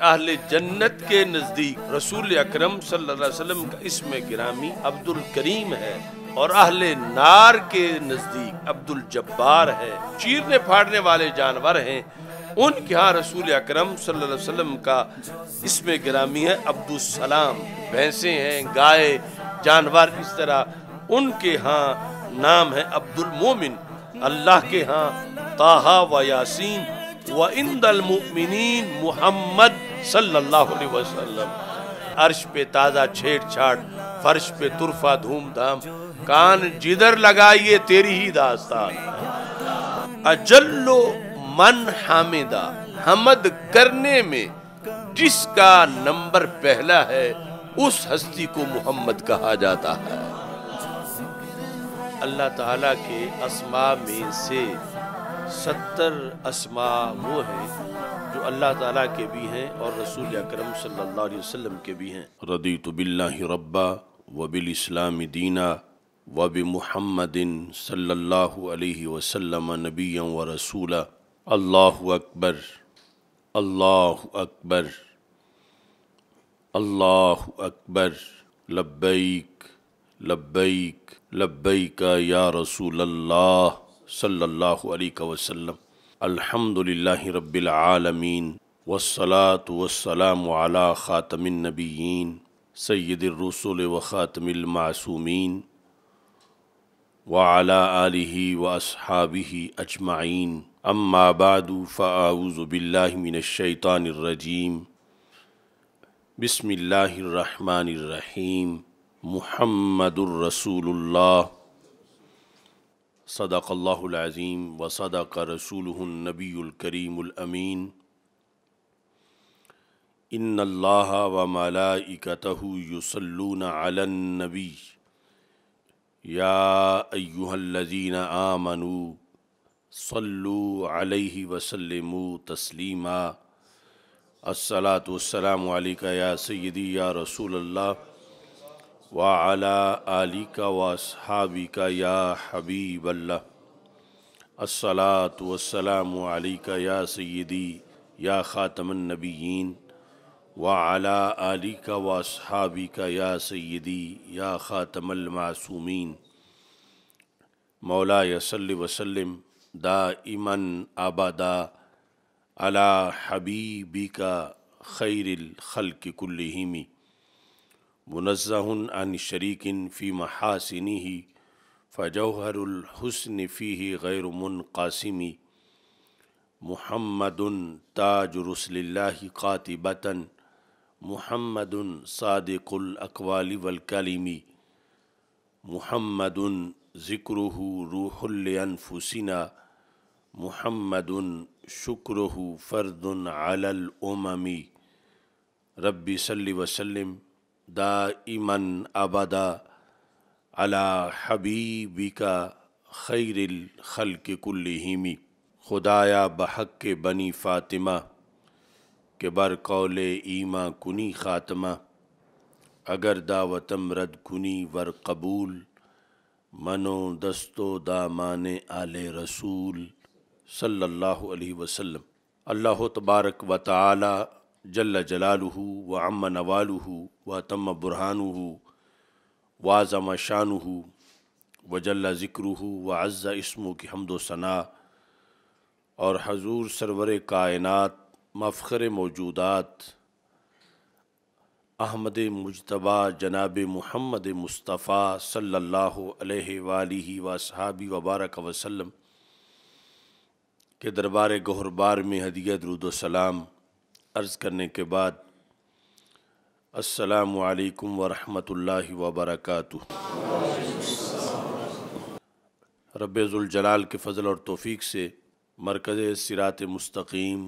अहले जन्नत के नज़दीक रसूल अक्रम सल्लम का इसमें गिरामी अब्दुल करीम है और आहले नार के नज़दीक अब्दुल जब्बार है चीरने फाड़ने वाले जानवर हैं उनके यहाँ रसूल अक्रम सल्लम का इसमें गिरामी है अब्दुल सलाम भैंसे हैं गाय जानवर इस तरह उनके यहाँ नाम है अब्दुल मोमिन अल्लाह के यहाँ ताहा व यासीन व इंदल मोहम्मद सल्लल्लाहु अलैहि वसल्लम अर्श पे ताज़ा छेड़छाड़ फर्श पे तुरफा धूमधाम कान जिधर लगाइए तेरी ही दास्तान अजल्लो मन हामिदा हमद करने में जिसका नंबर पहला है उस हस्ती को मोहम्मद कहा जाता है अल्लाह ताला के अस्मा में से सत्तर अस्मा वो है अल्लाह ताला के भी हैं और रसूल अकरम सल्लल्लाहु अलैहि वसल्लम के भी हैं रदी तो बिल्लाहि रब्बा वबिल इस्लाम दीना वब मुहम्मदिन सल्लल्लाहु अलैहि वसल्लम नबिया व रसूला अल्लाह अकबर अल्लाह अकबर अल्लाह अकबर लब्बैक लब्बैक लब्बैक या रसूल अल्लाह सल्लल्लाहु अलैहि वसल्लम अल्हम्दुलिल्लाहि रब्बिल आलमीन वसलात वसलाम अला ख़ातमिन नबीन सैद रसूल व ख़ातमिल मासूमीन व अला आलिही व असहाबिही अजमाइन अम्मा बादु फ़ाऊज़ुबिल्लामिनशैतानरजीम बसमिल्लाम महमदुर रसूलुल्लाह सदाक़ल्लाज़ीम व सदाक रसूलनबीकरीमीन इन अल्लाह व मलाइकत युसल्लून अलनबी या अयुहल्लजीन आमनु सल्लु अलैहि वसल्लम तस्लीमा अस्सलातु वस्सलामु अलैका या सय्यदी या रसूल अल्लाह वाला आली का वासहाबी का या हबीब अस्सलात वसलाम का या सैदी या ख़ातमनबीन वाला आली का वासहाबी का या सैदी या ख़ातमलमासूमीन मौला सल वसलम दा इमन आबादा अला हबीबी का खैरखल कुल्लिमी मुनज़हन अन शरीकिन फ़ी महासिनी ही फ़जौहरहसन फ़ी ही गैर कासिमी महमद ताज रसल्ला कातिबता महमद सादिकुलकवाली वलकलीमी महमद ज़िक्र रूहलफुसिना महमद शुक्र फ़र्द अलमी रबी सल्ली वसलम दाइमन अबदा अला हबीबी का खैरिल खल के कुल कुल्लिमी खुदाया बहक के बनी फ़ातिमा के बर कौल ईमा कुनी ख़ात्मा अगर दावतम रद कुनी वर कबूल मनो दस्तो दामान आल रसूल सल्लल्लाहु अलैहि वसल्लम अल्लाह तबारक व ताली जल्ल जलालहू व अम नवालहू व तम बुरहानहू वाज़म शानहू व जल्ला ज़िक्रहू व अज़्ज़ा इसमों की हमदो सना और हजूर सरवर कायनत मफ़र मौजूदात अहमद मुशतबा जनाब महमद मुस्तफ़ा सल्ला वसहाबी वबारक वसलम के दरबार गहरबार में हदिया दरुदोसलाम अर्ज़ करने के बाद अस्सलाम वालेकुम वरहमतुल्लाहि व बरकातुहू जलाल के फ़ज़ल और तौफीक से मरकज़ सिरात मुस्तकीम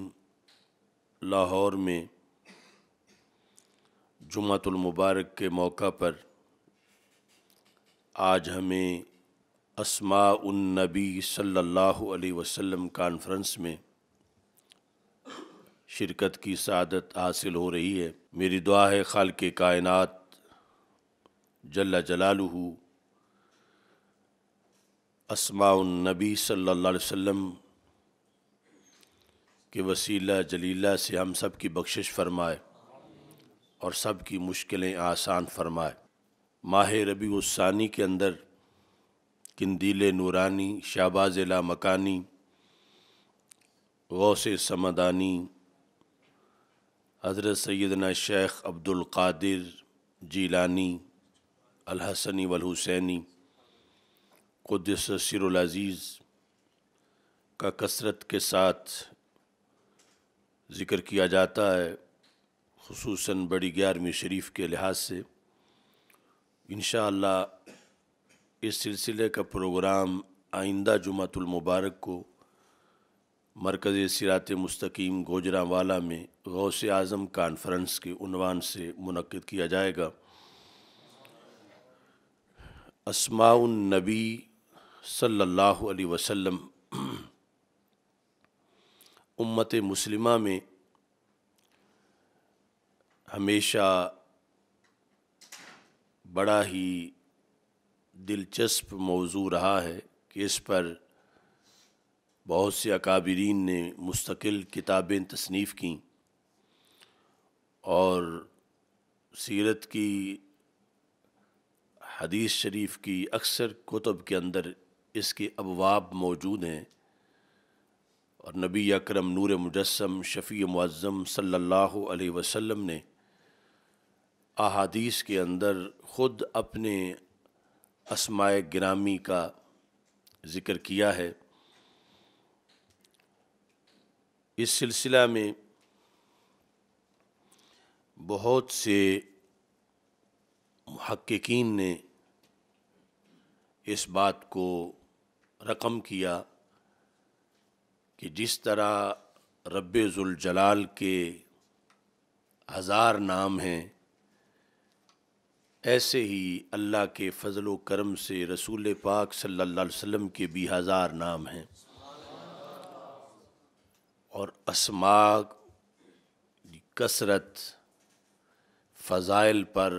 लाहौर में मुबारक के मौका पर आज हमें नबी सल्लल्लाहु अलैहि वसल्लम कॉन्फ्रेंस में शिरकत की सदत हासिल हो रही है मेरी दुआ है खाल के कायनत जल्ला जलालू असमानबी सल्ला वम के वसीला जलीला से हम सब की बख्शिश फरमाए और सब की मुश्किलें आसान फरमाए माह रबी उसानी के अंदर किंदील नूरानी शाबाज ला मकानी गौस समदानी हज़रत सैदना शेख अब्दुल्कादिर जीलानी अलहसनी वलहुसैनी कुदस सिरज़ीज़ का कसरत के साथ ज़िक्र किया जाता है खसूस बड़ी ग्यारहवीं शरीफ के लिहाज से इन इस सिलसिले का प्रोग्राम आइंदा जुमातुलमबारक को मरकज़ सिरात मस्तकीम गोजरा वाला में गौस आज़म कॉन्फ्रेंस के उनवान से मुनद किया जाएगा असमाउलनबी सल्लल्लाहु अलैहि वसल्लम उम्मत मुस्लिमा में हमेशा बड़ा ही दिलचस्प मौजू रहा है कि इस पर बहुत से अकाबरीन ने मुस्तकिल किताबें तसनीफ़ कीं और सीरत की हदीस शरीफ की अक्सर कुतब के अंदर इसके अबवाब मौजूद हैं और नबी अकरम नूर मुजस्म शफ़ी मुज़म सल्लल्लाहु अलैहि वसल्लम ने अहादीस के अंदर ख़ुद अपने असमाय ग्रामी का ज़िक्र किया है इस सिलसिला में बहुत से महक्कीन ने इस बात को रकम किया कि जिस तरह रब्ज़ुलजलाल के हज़ार नाम हैं ऐसे ही अल्लाह के फ़जल करम से रसूल पाक सल्लल्लाहु अलैहि वसल्लम के भी हज़ार नाम हैं और असमाग कसरत फ़ज़ाइल पर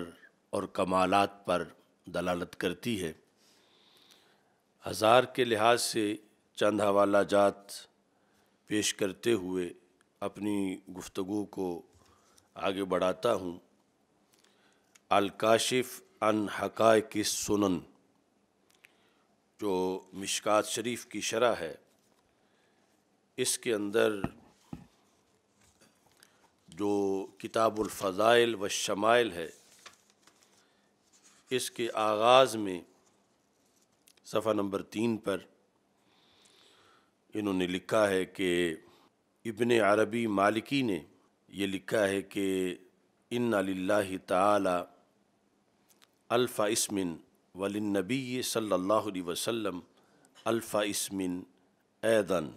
और कमालत पर दलालत करती है हज़ार के लिहाज से चंद हवाला जात पेश करते हुए अपनी गुफ्तु को आगे बढ़ाता हूँ अलकाशिफ़ अन हक़ की सुनन जो मिशकात शरीफ की शरह है इसके अंदर जो किताबुलफ़ाइल व शमाइल है इसके आगाज़ में सफ़ा नंबर तीन पर इन्होंने लिखा है कि इबन अरबी मालिकी ने ये लिखा है कि इन लाला इसमिन वलनबी सल्ला वसम अल्फ़ा इसमिन ऐदन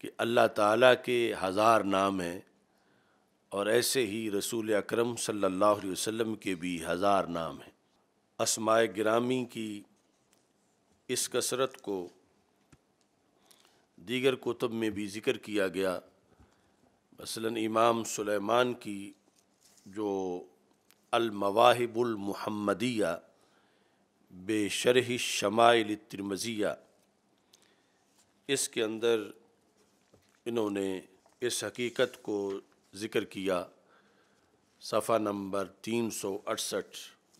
कि अल्लाह ताला के हज़ार नाम हैं और ऐसे ही रसूल अक्रम सल्लल्लाहु के भी हज़ार नाम हैं असमाय ग्रामी की इस कसरत को दीगर कुतब में भी ज़िक्र किया गया मसलन इमाम सुलेमान की जो अलमवाहिबुलमहमदिया बेशरह शमाइल तिरमज़िया इसके अंदर इन्होंने इस हकीकत को ज़िक्र किया सफ़ा नंबर तीन सौ अड़सठ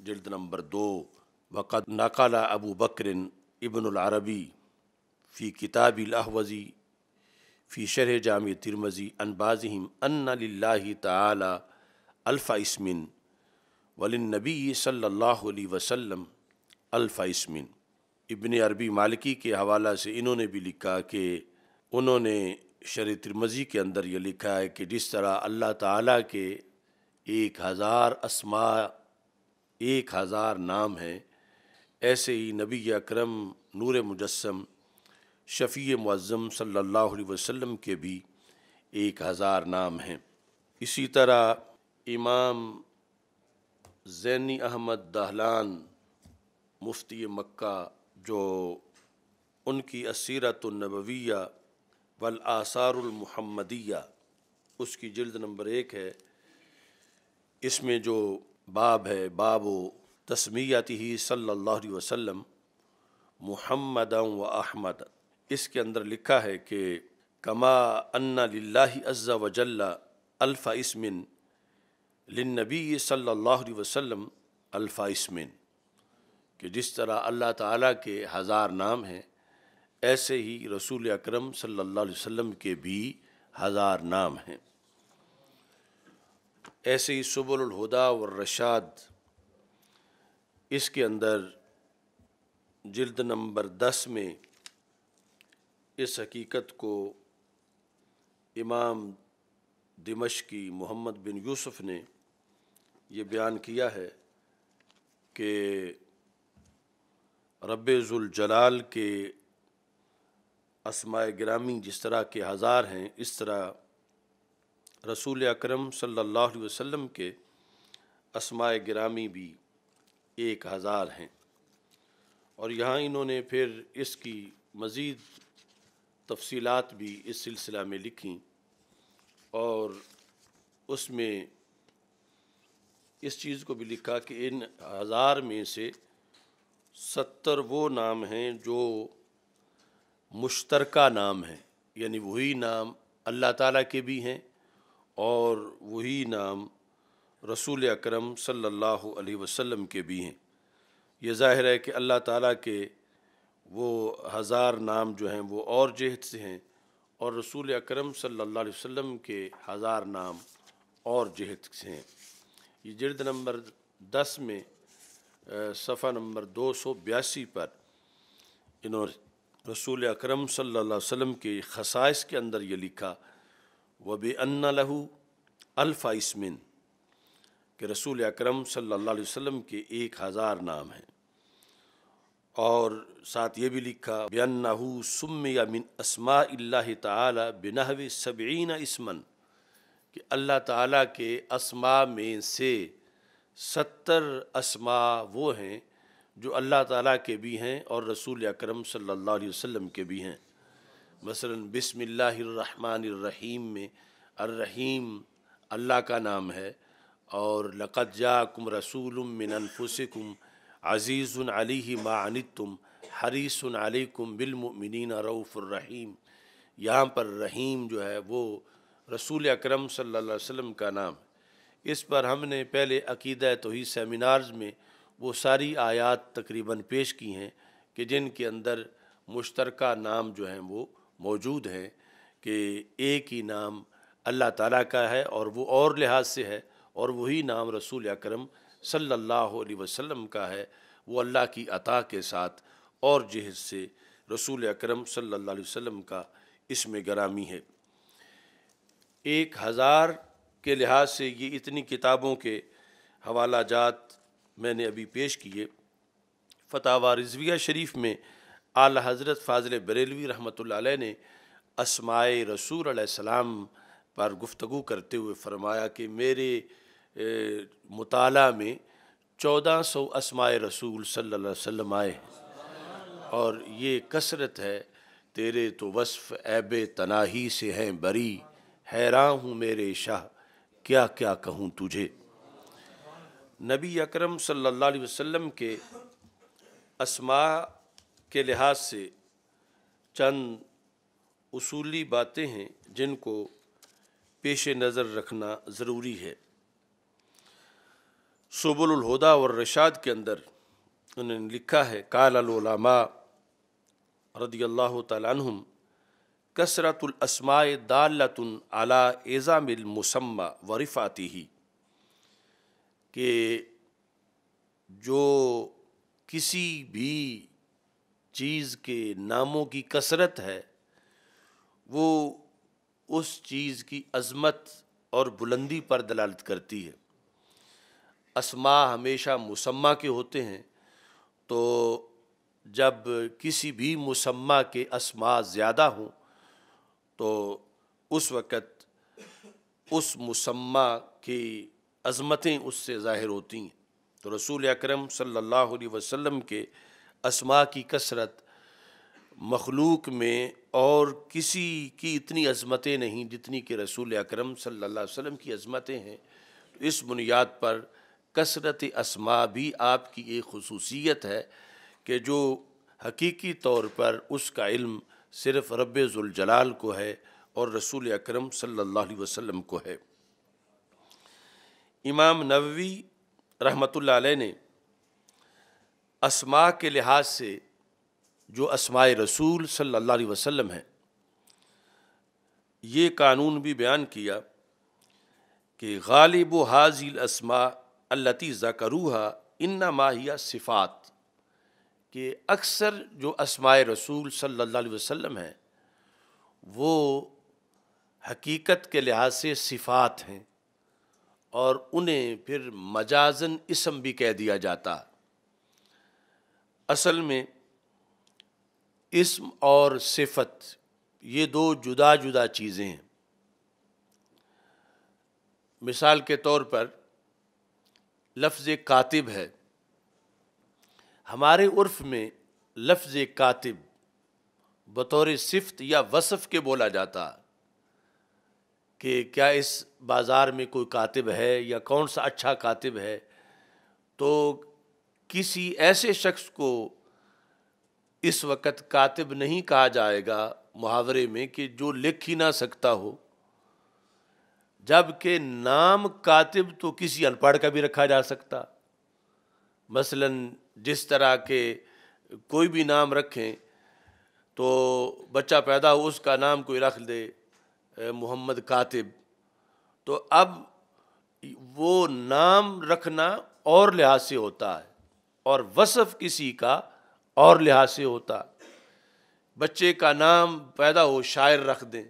जल्द नंबर दो वक़द नकाला अबू बकरिन इबनआरबी फ़ी किताब अहवज़ी फ़ी शरह जाम तिरमज़ी अनबाज़म अन्ना तलफ़ा इसमिन वलिन नबी सल्ला वसम अल्फ़ा इसमिन इबन अरबी मालिकी के हवाला से इन्होंने भी लिखा कि उन्होंने शर तिरमजी के अंदर ये लिखा है कि जिस तरह अल्लाह ताला के एक हज़ार असमा एक हज़ार नाम हैं ऐसे ही नबी अकरम नूर मुजस्म शफ़ी मुज़म सल्लल्लाहु अलैहि वसल्लम के भी एक हज़ार नाम हैं इसी तरह इमाम जैनी अहमद दहलान मुफ्ती मक्का जो उनकी असीरत नबविया वल आसारमहमदिया उसकी जल्द नंबर एक है इसमें जो बाब है बाब तस्मियाती सल्ला वसम महमद व अहमद इसके अंदर लिखा है कि कमा अन्ना लाही अज्जा वजल्ला अल्फ़ा इसमिन लनबी सल्ला वसम अल्फ़ा इसमिन कि जिस तरह अल्लाह ताला के हज़ार नाम हैं ऐसे ही रसूल अकरम सल्लल्लाहु अलैहि वसल्लम के भी हज़ार नाम हैं ऐसे ही सुबुलहुदा व रशाद इसके अंदर जिल्द नंबर दस में इस हकीकत को इमाम दिमश की मोहम्मद बिन यूसुफ़ ने ये बयान किया है कि रब्ज़ुलजलाल के असमाय ग्रामी जिस तरह के हज़ार हैं इस तरह रसूल अकरम सल्लल्लाहु अलैहि वसल्लम के असमाय ग्रामी भी एक हज़ार हैं और यहाँ इन्होंने फिर इसकी मज़ीद तफसीलात भी इस सिलसिला में लिखी और उसमें इस चीज़ को भी लिखा कि इन हज़ार में से सत्तर वो नाम हैं जो मुश्तरका नाम हैं यानी वही नाम अल्लाह ताला के भी हैं और वही नाम रसूल अकरम सल्लल्लाहु अलैहि वसल्लम के भी हैं ये ज़ाहिर है कि अल्लाह ताला के वो हज़ार नाम जो हैं वो और जहत से हैं और रसूल अकरम सल्लल्लाहु अलैहि वसल्लम के हज़ार नाम और जहत से हैं ये जर्द नंबर दस में सफ़ा नंबर दो सौ बयासी पर इन्होंने रसूल अक्रम सल्ला वसम के खसाइस के अंदर ये लिखा वब अन्ना लहू अल्फ़ा इसमिन कि रसूल अक्रम सम के एक हज़ार नाम हैं और साथ ये भी लिखा बेनाहू सुम या मिन असमा ताला सबीन इसमन कि अल्लाह ताला के असमा में से सत्तर असमा वो हैं जो अल्लाह ताला के भी हैं और रसूल अकरम सल्लल्लाहु अलैहि वसल्लम के भी हैं मसलन बिसमीम में अर्रहीम अल्लाह का नाम है और लक़त जाकुम रसूल मिनफुसकुम अज़ीज़ुन अली तुम हरीसन अलैकुम बिलमिन रऊफ़ुर्रहीम यहाँ पर रहीम जो है वो रसूल अकरम सल्लल्लाहु अलैहि वसल्लम का नाम इस पर हमने पहले अकीद ही सेमिनार्स में वो सारी आयात तकरीबन पेश की हैं कि जिनके अंदर मुश्तरक नाम जो हैं वो मौजूद हैं कि एक ही नाम अल्लाह ताला का है और वो और लिहाज से है और वही नाम रसूल अकरम सल्लल्लाहु अलैहि वसल्लम का है वो अल्लाह की अता के साथ और जहज से रसूल अकरम सल्लल्लाहु अलैहि वसल्लम का इसमें गरामी है एक हज़ार के लिहाज से ये इतनी किताबों के हवाला जात मैंने अभी पेश किए फतावा रिजविया शरीफ में आला हज़रत फाजिल बरेलवी रहमत ने असमाय रसूल सलाम पर गुफ्तु करते हुए फरमाया कि मेरे मताल में चौदह सौ असमाय रसूल सल्ला वसम आए और ये कसरत है तेरे तो वसफ़ ऐब तनाही से हैं बरी हैरान हूँ मेरे शाह क्या क्या कहूँ तुझे नबी अकरम सल्लल्लाहु अलैहि वसल्लम के असमा के लिहाज से चंद उसूली बातें हैं जिनको पेश नज़र रखना ज़रूरी है सबुलहुदा और रशाद के अंदर उन्होंने लिखा है कालमा रदी अल्लाह तुम कसरतुलसमाय दालतन अला एज़ामिलमसम्मा वरिफ़ाती ही कि जो किसी भी चीज़ के नामों की कसरत है वो उस चीज़ की अज़मत और बुलंदी पर दलालत करती है असमा हमेशा मुसम्मा के होते हैं तो जब किसी भी मुसम्मा के असमा ज़्यादा हों तो उस वक़्त उस मुसम्मा की अजमतें उससे ज़ाहिर होती हैं तो रसूल अक्रम सम के असमा की कसरत मखलूक में और किसी की इतनी अजमतें नहीं जितनी कि रसूल अक्रम सल्लल्लाहु अलैहि की अजमतें हैं तो इस बुनियाद पर कसरत असमा भी आपकी एक खसूसियत है कि जो हकीकी तौर पर उसका इल्म सिर्फ़ रब्ज़ुलजलाल को है और रसूल अक्रम सल्लल्लाहु अलैहि वसल्लम को है इमाम नबी रहमतुल्लाह ने असमा के लिहाज से जो आसमाय रसूल सल्लल्लाहु अलैहि वसल्लम हैं ये कानून भी बयान किया कि गालिब हाजिल असमा अल्लती ज़करूहा इन्ना माहिया सिफ़ात कि अक्सर जो आसमाय रसूल सल्लल्लाहु अलैहि वसल्लम हैं वो हकीकत के लिहाज से सिफ़ात हैं और उन्हें फिर मजाजन इसम भी कह दिया जाता असल में इसम और सिफत ये दो जुदा जुदा चीज़ें हैं मिसाल के तौर पर लफ्ज़ कातिब है हमारे उर्फ में लफ्ज़ कातिब बतौर सिफ्त या वसफ़ के बोला जाता है कि क्या इस बाज़ार में कोई कातिब है या कौन सा अच्छा कातिब है तो किसी ऐसे शख्स को इस वक्त कातिब नहीं कहा जाएगा मुहावरे में कि जो लिख ही ना सकता हो जबकि नाम कातिब तो किसी अनपढ़ का भी रखा जा सकता मसलन जिस तरह के कोई भी नाम रखें तो बच्चा पैदा हो उसका नाम कोई रख दे मोहम्मद कातिब तो अब वो नाम रखना और लिहाज से होता है और वसफ़ किसी का और लिहाज से होता बच्चे का नाम पैदा हो शायर रख दें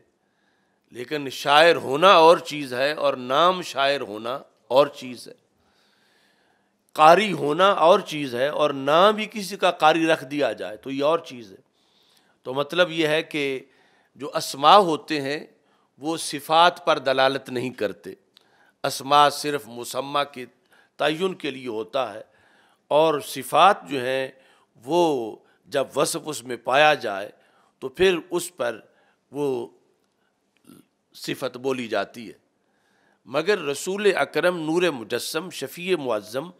लेकिन शायर होना और चीज़ है और नाम शायर होना और चीज़ है कारी होना और चीज़ है और नाम भी किसी का कारी रख दिया जाए तो ये और चीज़ है तो मतलब ये है कि जो असमा होते हैं वो सिफात पर दलालत नहीं करते असमा सिर्फ मुसम्मा के तयन के लिए होता है और सिफात जो हैं वो जब वसफ़ उसमें पाया जाए तो फिर उस पर वो सिफत बोली जाती है मगर रसूल अकरम नूर मुजस्म शफ़ी मुआज़म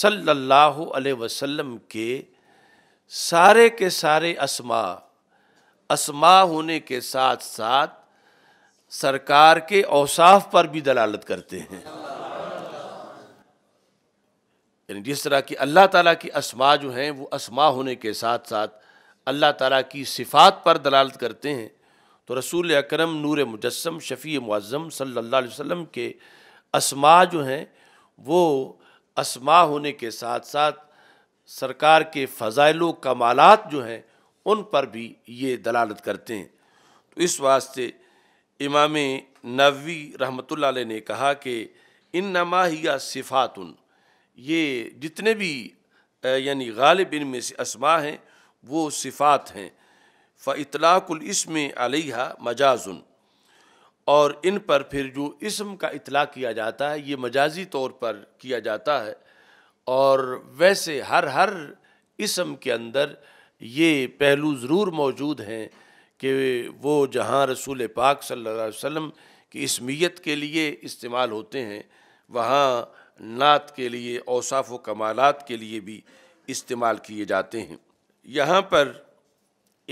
सल्लल्लाहु अलैहि वसल्लम के सारे के सारे असमा असमा होने के साथ साथ सरकार के औसाफ पर भी दलालत करते हैं यानी जिस तरह की अल्लाह ताला की असमा जो हैं वो असमा होने के साथ साथ अल्लाह ताला की सिफात पर दलालत करते हैं तो रसूल अकरम नूर मुजस्म शफ़ी मुआज़म सल्ला वसम के असमा जो हैं वो असमा होने के साथ साथ सरकार के फ़जाइल कमालत जो हैं उन पर भी ये दलालत करते हैं तो इस वास्ते इमाम नवी रहमतुल्लाह ने कहा कि इन नमाहिया सिफ़ातुन ये जितने भी यानी गालिब इनमें से असमा हैं वो सिफ़ात हैं फ़लाकुलस्म अलहा मजाजुन और इन पर फिर जो इसम का इतला किया जाता है ये मजाजी तौर पर किया जाता है और वैसे हर हर इसम के अंदर ये पहलू ज़रूर मौजूद हैं कि वो जहाँ रसूल पाक सल्ला वसम की इसमियत के लिए इस्तेमाल होते हैं वहाँ नात के लिए औसाफ व कमालत के लिए भी इस्तेमाल किए जाते हैं यहाँ पर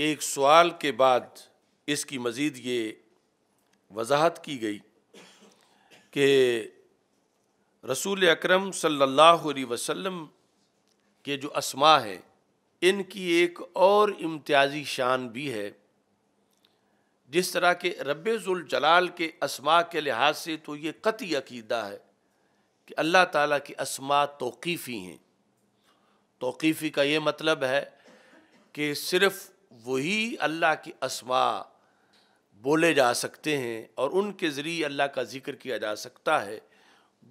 एक सवाल के बाद इसकी मज़ीद ये वजाहत की गई कि रसूल अक्रम सल्लल्लाहु के जो असमा हैं इनकी एक और इम्तियाजी शान भी है जिस तरह के रबेज़ुल जलाल के असमा के लिहाज से तो ये कति अकीदा है कि अल्लाह ताला की असमा तोकीफ़ी हैं तोकीफ़ी का ये मतलब है कि सिर्फ़ वही अल्लाह की असमा बोले जा सकते हैं और उनके ज़रिए अल्लाह का ज़िक्र किया जा सकता है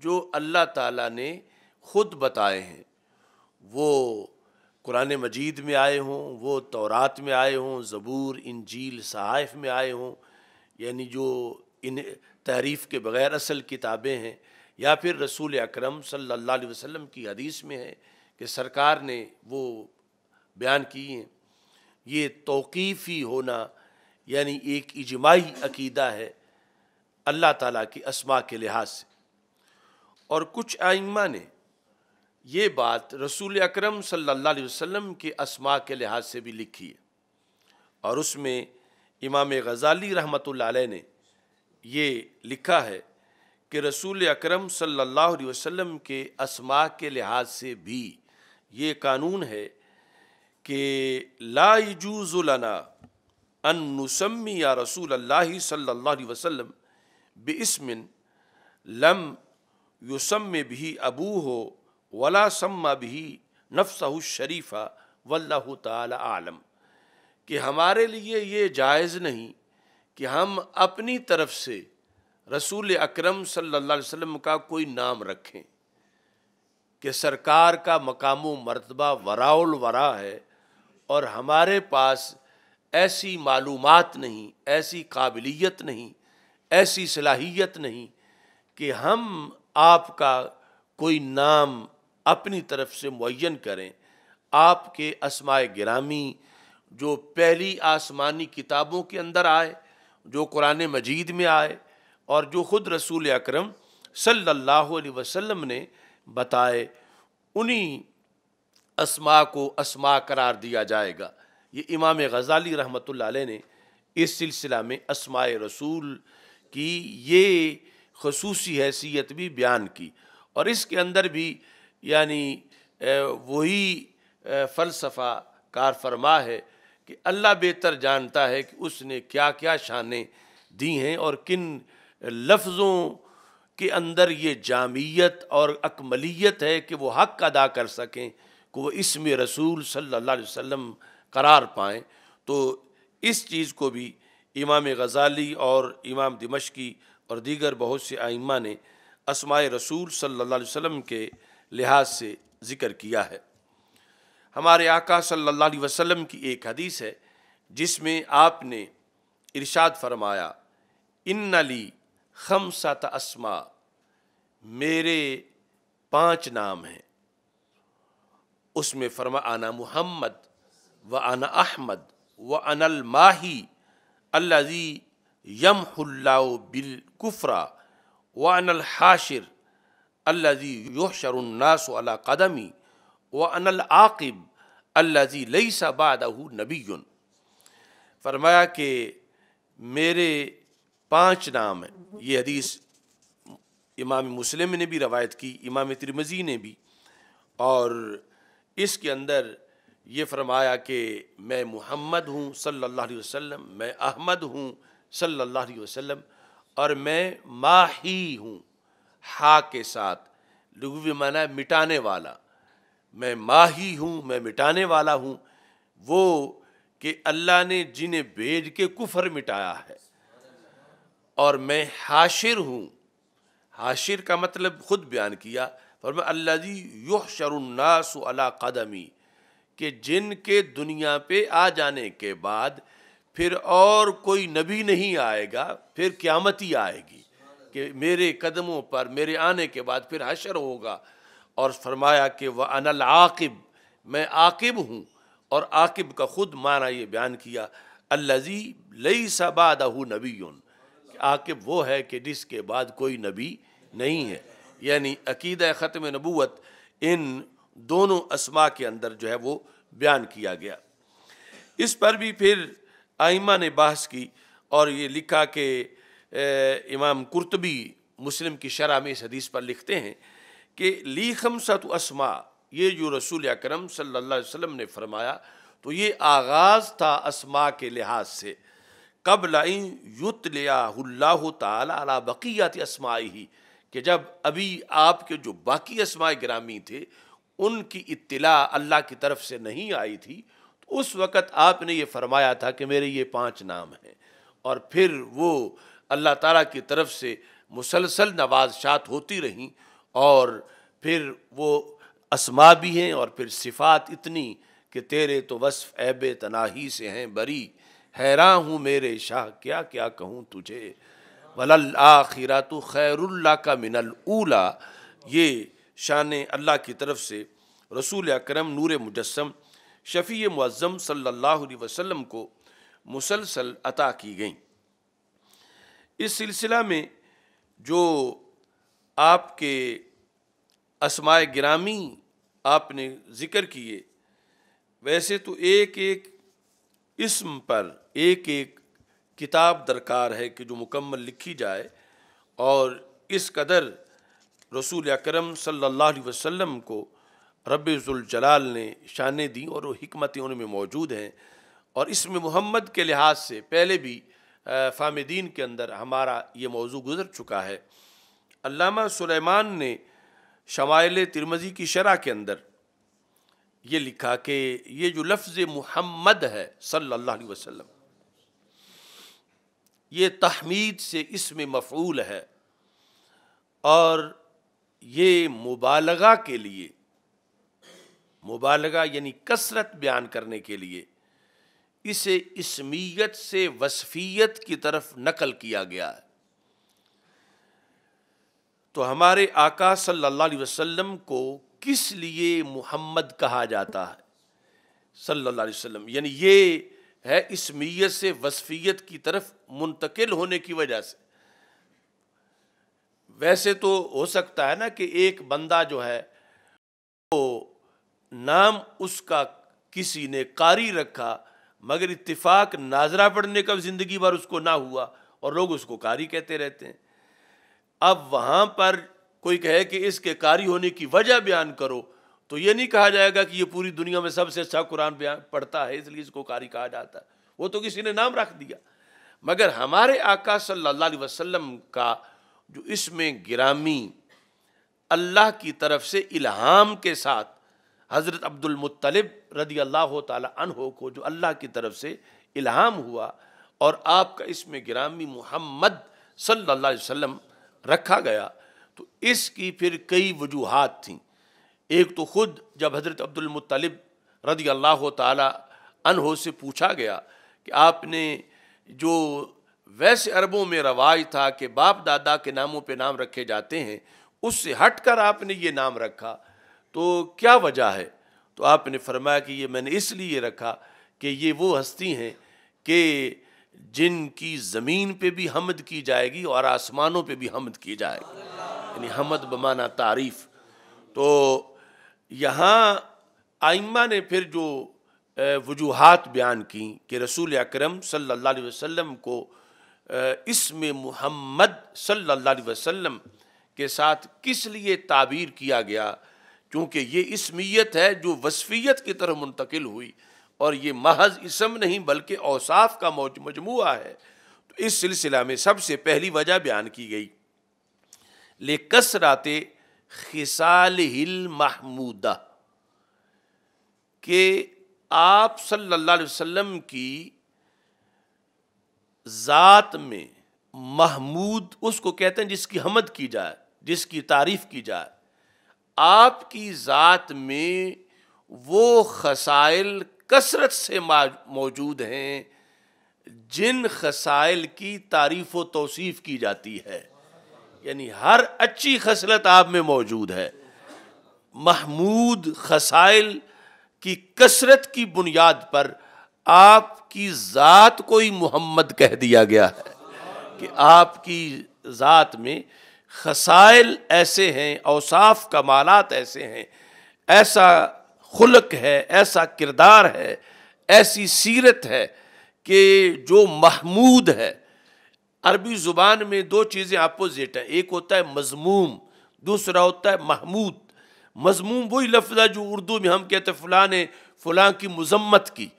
जो अल्लाह ताला ने ख़ुद बताए हैं वो कुरान मजीद में आए हों वो तौरात में आए हों ज़बूर इन झील सहाइफ में आए हों यानी जो इन तहरीफ़ के बग़ैर असल किताबें हैं या फिर रसूल अक्रम सल्लल्लाहु अलैहि की हदीस में है कि सरकार ने वो बयान किए हैं ये तौकीफ़ी होना यानी एक इजमाही अकीदा है अल्लाह ताली के असमा के लिहाज से और कुछ आइमा ने ये बात रसूल अकरम सल्लल्लाहु अलैहि वसल्लम के असमा के लिहाज से भी लिखी है और उसमें इमाम गज़ाली रहमत ने ये लिखा है कि रसूल अकरम सल्लल्लाहु अलैहि वसल्लम के असमा के लिहाज से भी ये कानून है कि लाईजूज़ुलना अन या रसूल अल्लाह सल्ला वसम बसमिन लम युसम भी अबू हो वला सम्मा भी नफ्सहु शरीफ़ा वल्लह आलम कि हमारे लिए ये जायज़ नहीं कि हम अपनी तरफ से रसूल अकरम सल्लल्लाहु अलैहि वसल्लम का कोई नाम रखें कि सरकार का मकाम मरतबा वराउल वरा है और हमारे पास ऐसी मालूम नहीं ऐसी काबिलियत नहीं ऐसी सलाहियत नहीं कि हम आपका कोई नाम अपनी तरफ से मुन करें आपके असमाय ग्रामी जो पहली आसमानी किताबों के अंदर आए जो कुरान मजीद में आए और जो ख़ुद रसूल अक्रम सल्लल्लाहु ने बताए उन्हीं असमा को असमा करार दिया जाएगा ये इमाम गज़ाली रहमत ने इस सिलसिला में असमाय रसूल की ये खसूसी हैसियत भी बयान की और इसके अंदर भी यानी वही फ़लसफ़ा कार फरमा है कि अल्लाह बेहतर जानता है कि उसने क्या क्या शानें दी हैं और किन लफ्ज़ों के अंदर ये जामियत और अकमलियत है कि वो हक अदा कर सकें कि वह इसमें रसूल सल्ला वम करार पाएँ तो इस चीज़ को भी इमाम गज़ाली और इमाम दमशकी और दीगर बहुत से आइमा ने असमाय रसूल सल्ला वम के लिहाज से ज़िक्र किया है हमारे आका सल्लल्लाहु अलैहि वसल्लम की एक हदीस है जिसमें आपने इरशाद फरमाया इन ली खमसत मेरे पांच नाम हैं उसमें फरमा आना मुहम्मद व आना अहमद व अनल माही अल्लाजी यम बिल कुफरा व अनल हाशिर अल्लाजी योशरन्नास अला कदमी व अनल आकिब अल्लाजी लई सबादहू नबीन फरमाया कि मेरे पांच नाम हैं ये हदीस इमाम मुस्लिम ने भी रवायत की इमाम तिरमजी ने भी और इसके अंदर ये फरमाया कि मैं मुहम्मद हूँ सल्लल्लाहु अलैहि वसल्लम मैं अहमद हूँ सल्लल्लाहु अलैहि वसल्लम और मैं माही हूँ हा के साथ लघु भी माना है मिटाने वाला मैं माँ ही हूँ मैं मिटाने वाला हूँ वो कि अल्लाह ने जिन्हें भेज के कुफर मिटाया है और मैं हाशिर हूँ हाशिर का मतलब खुद बयान किया और मैं अल्लाह जी यु शरुन्नास अला कदमी कि जिनके दुनिया पे आ जाने के बाद फिर और कोई नबी नहीं आएगा फिर क्यामती आएगी कि मेरे कदमों पर मेरे आने के बाद फिर हशर होगा और फरमाया कि वह अनल आकिब मैं आकिब हूँ और आकिब का ख़ुद माना ये बयान किया अल्लाजी लई सबादहू नबी आकिब वो है कि जिसके बाद कोई नबी नहीं है यानी अकीद ख़त्म नबूत इन दोनों असमा के अंदर जो है वो बयान किया गया इस पर भी फिर आइमा ने बहस की और ये लिखा कि इमाम कुर्तबी मुस्लिम की शरह में इस हदीस पर लिखते हैं कि ली खमसत असमा ये जो रसूल अक्रम सल्लाम वसम ने फरमाया तो ये आगाज़ था असमा के लिहाज से कब लाई युत लिया तला बक़ियात असमाई ही कि जब अभी आपके जो बाकी असमा ग्रामी थे उनकी इतला अल्लाह की तरफ से नहीं आई थी तो उस वक़्त आपने ये फरमाया था कि मेरे ये पांच नाम हैं और फिर वो अल्लाह ताला की तरफ से मुसलसल नवाजशात होती रहीं और फिर वो असमा भी हैं और फिर सिफ़ात इतनी कि तेरे तो वसफ़ ऐब तनाही से हैं बरी हैरान हूँ मेरे शाह क्या क्या कहूँ तुझे वलल आखिरा तो खैरुल्ला का मिनल ऊला ये शान अल्लाह की तरफ से रसूल अक्रम नूर मुजस्म शफ़ी मुज़म सल्लल्लाहु अलैहि वसल्लम को मुसलसल अता की गई इस सिलसिला में जो आपके असमाय ग्रामी आपने ज़िक्र किए वैसे तो एक एक इसम पर एक एक किताब दरकार है कि जो मुकम्मल लिखी जाए और इस कदर रसूल अकरम सल्लल्लाहु अलैहि वसल्लम को जलाल ने शान दी और वो हमतें उनमें मौजूद हैं और इसमें मोहम्मद के लिहाज से पहले भी फामदीन के अंदर हमारा ये मौजू गुज़र चुका है अल्लामा सुलेमान ने शमाइल तिरमजी की शरह के अंदर ये लिखा कि ये जो लफ्ज़ मुहम्मद है सल्ला अलैहि ये तहमीद से इसमें मफूल है और ये मुबालगा के लिए मुबालगा यानी कसरत बयान करने के लिए इसे इसमीयत से वसफियत की तरफ नकल किया गया है तो हमारे आका सल्लल्लाहु अलैहि वसल्लम को किस लिए मोहम्मद कहा जाता है सल्लल्लाहु अलैहि वसल्लम यानी ये है इसमीयत से वसफियत की तरफ मुंतकिल होने की वजह से वैसे तो हो सकता है ना कि एक बंदा जो है वो तो नाम उसका किसी ने कारी रखा मगर इतफ़ाक़ नाजरा पढ़ने का ज़िंदगी भर उसको ना हुआ और लोग उसको कारी कहते रहते हैं अब वहाँ पर कोई कहे कि इसके कारी होने की वजह बयान करो तो ये नहीं कहा जाएगा कि ये पूरी दुनिया में सबसे अच्छा कुरान बयान पढ़ता है इसलिए इसको कारी कहा जाता है वो तो किसी ने नाम रख दिया मगर हमारे आका सल्लल्लाहु अलैहि वसल्लम का जो इसमें गिरामी अल्लाह की तरफ से इल्हाम के साथ हज़रत अब्दुलमतलब रदी अल्लाह तहो को जो अल्लाह की तरफ से इल्हाम हुआ और आपका इसमें ग्रामी मोहम्मद सल्लल्लाहु अलैहि वसल्लम रखा गया तो इसकी फिर कई वजूहत थीं एक तो ख़ुद जब हज़रत अब्दुलमतलब रदी अल्लाह तहो से पूछा गया कि आपने जो वैसे अरबों में रवाज था कि बाप दादा के नामों पे नाम रखे जाते हैं उससे हट कर आपने ये नाम रखा तो क्या वजह है तो आपने फरमाया कि ये मैंने इसलिए रखा कि ये वो हस्ती हैं कि जिनकी ज़मीन पे भी हमद की जाएगी और आसमानों पे भी हमद की जाएगी यानी हमद बमाना तारीफ़ तो यहाँ आइमा ने फिर जो वजूहत बयान की कि रसूल अकरम सल्लल्लाहु अलैहि वसल्लम को इसमें मुहम्मद सल्लल्लाहु अलैहि वसल्लम के साथ किस लिए ताबीर किया गया क्योंकि ये इसमीयत है जो वसफियत की तरह मुंतकिल हुई और ये महज इसम नहीं बल्कि औसाफ का मजमू है तो इस सिलसिला में सबसे पहली वजह बयान की गई ले कसरात खिसाल हिल महमूदा के आप सल्लल्लाहु अलैहि वसल्लम की ज़ात में महमूद उसको कहते हैं जिसकी हमद की जाए जिसकी तारीफ़ की जाए आपकी ज़ात में वो खसाइल कसरत से मौजूद हैं जिन खसाइल की तारीफ़ व तोसीफ़ की जाती है यानी हर अच्छी खसलत आप में मौजूद है महमूद खसाइल की कसरत की बुनियाद पर आपकी ज़ात को ही मोहम्मद कह दिया गया है कि आपकी ज़ात में खसाइल ऐसे हैं औसाफ कमालत ऐसे हैं ऐसा खुलक है ऐसा किरदार है ऐसी सीरत है कि जो महमूद है अरबी ज़ुबान में दो चीज़ें अपोजिट हैं एक होता है मजमूम दूसरा होता है महमूद मजमूम वही लफ्ज़ है जो उर्दू में हम कहते हैं फ़लाँ ने फ़लाँ की मजम्मत की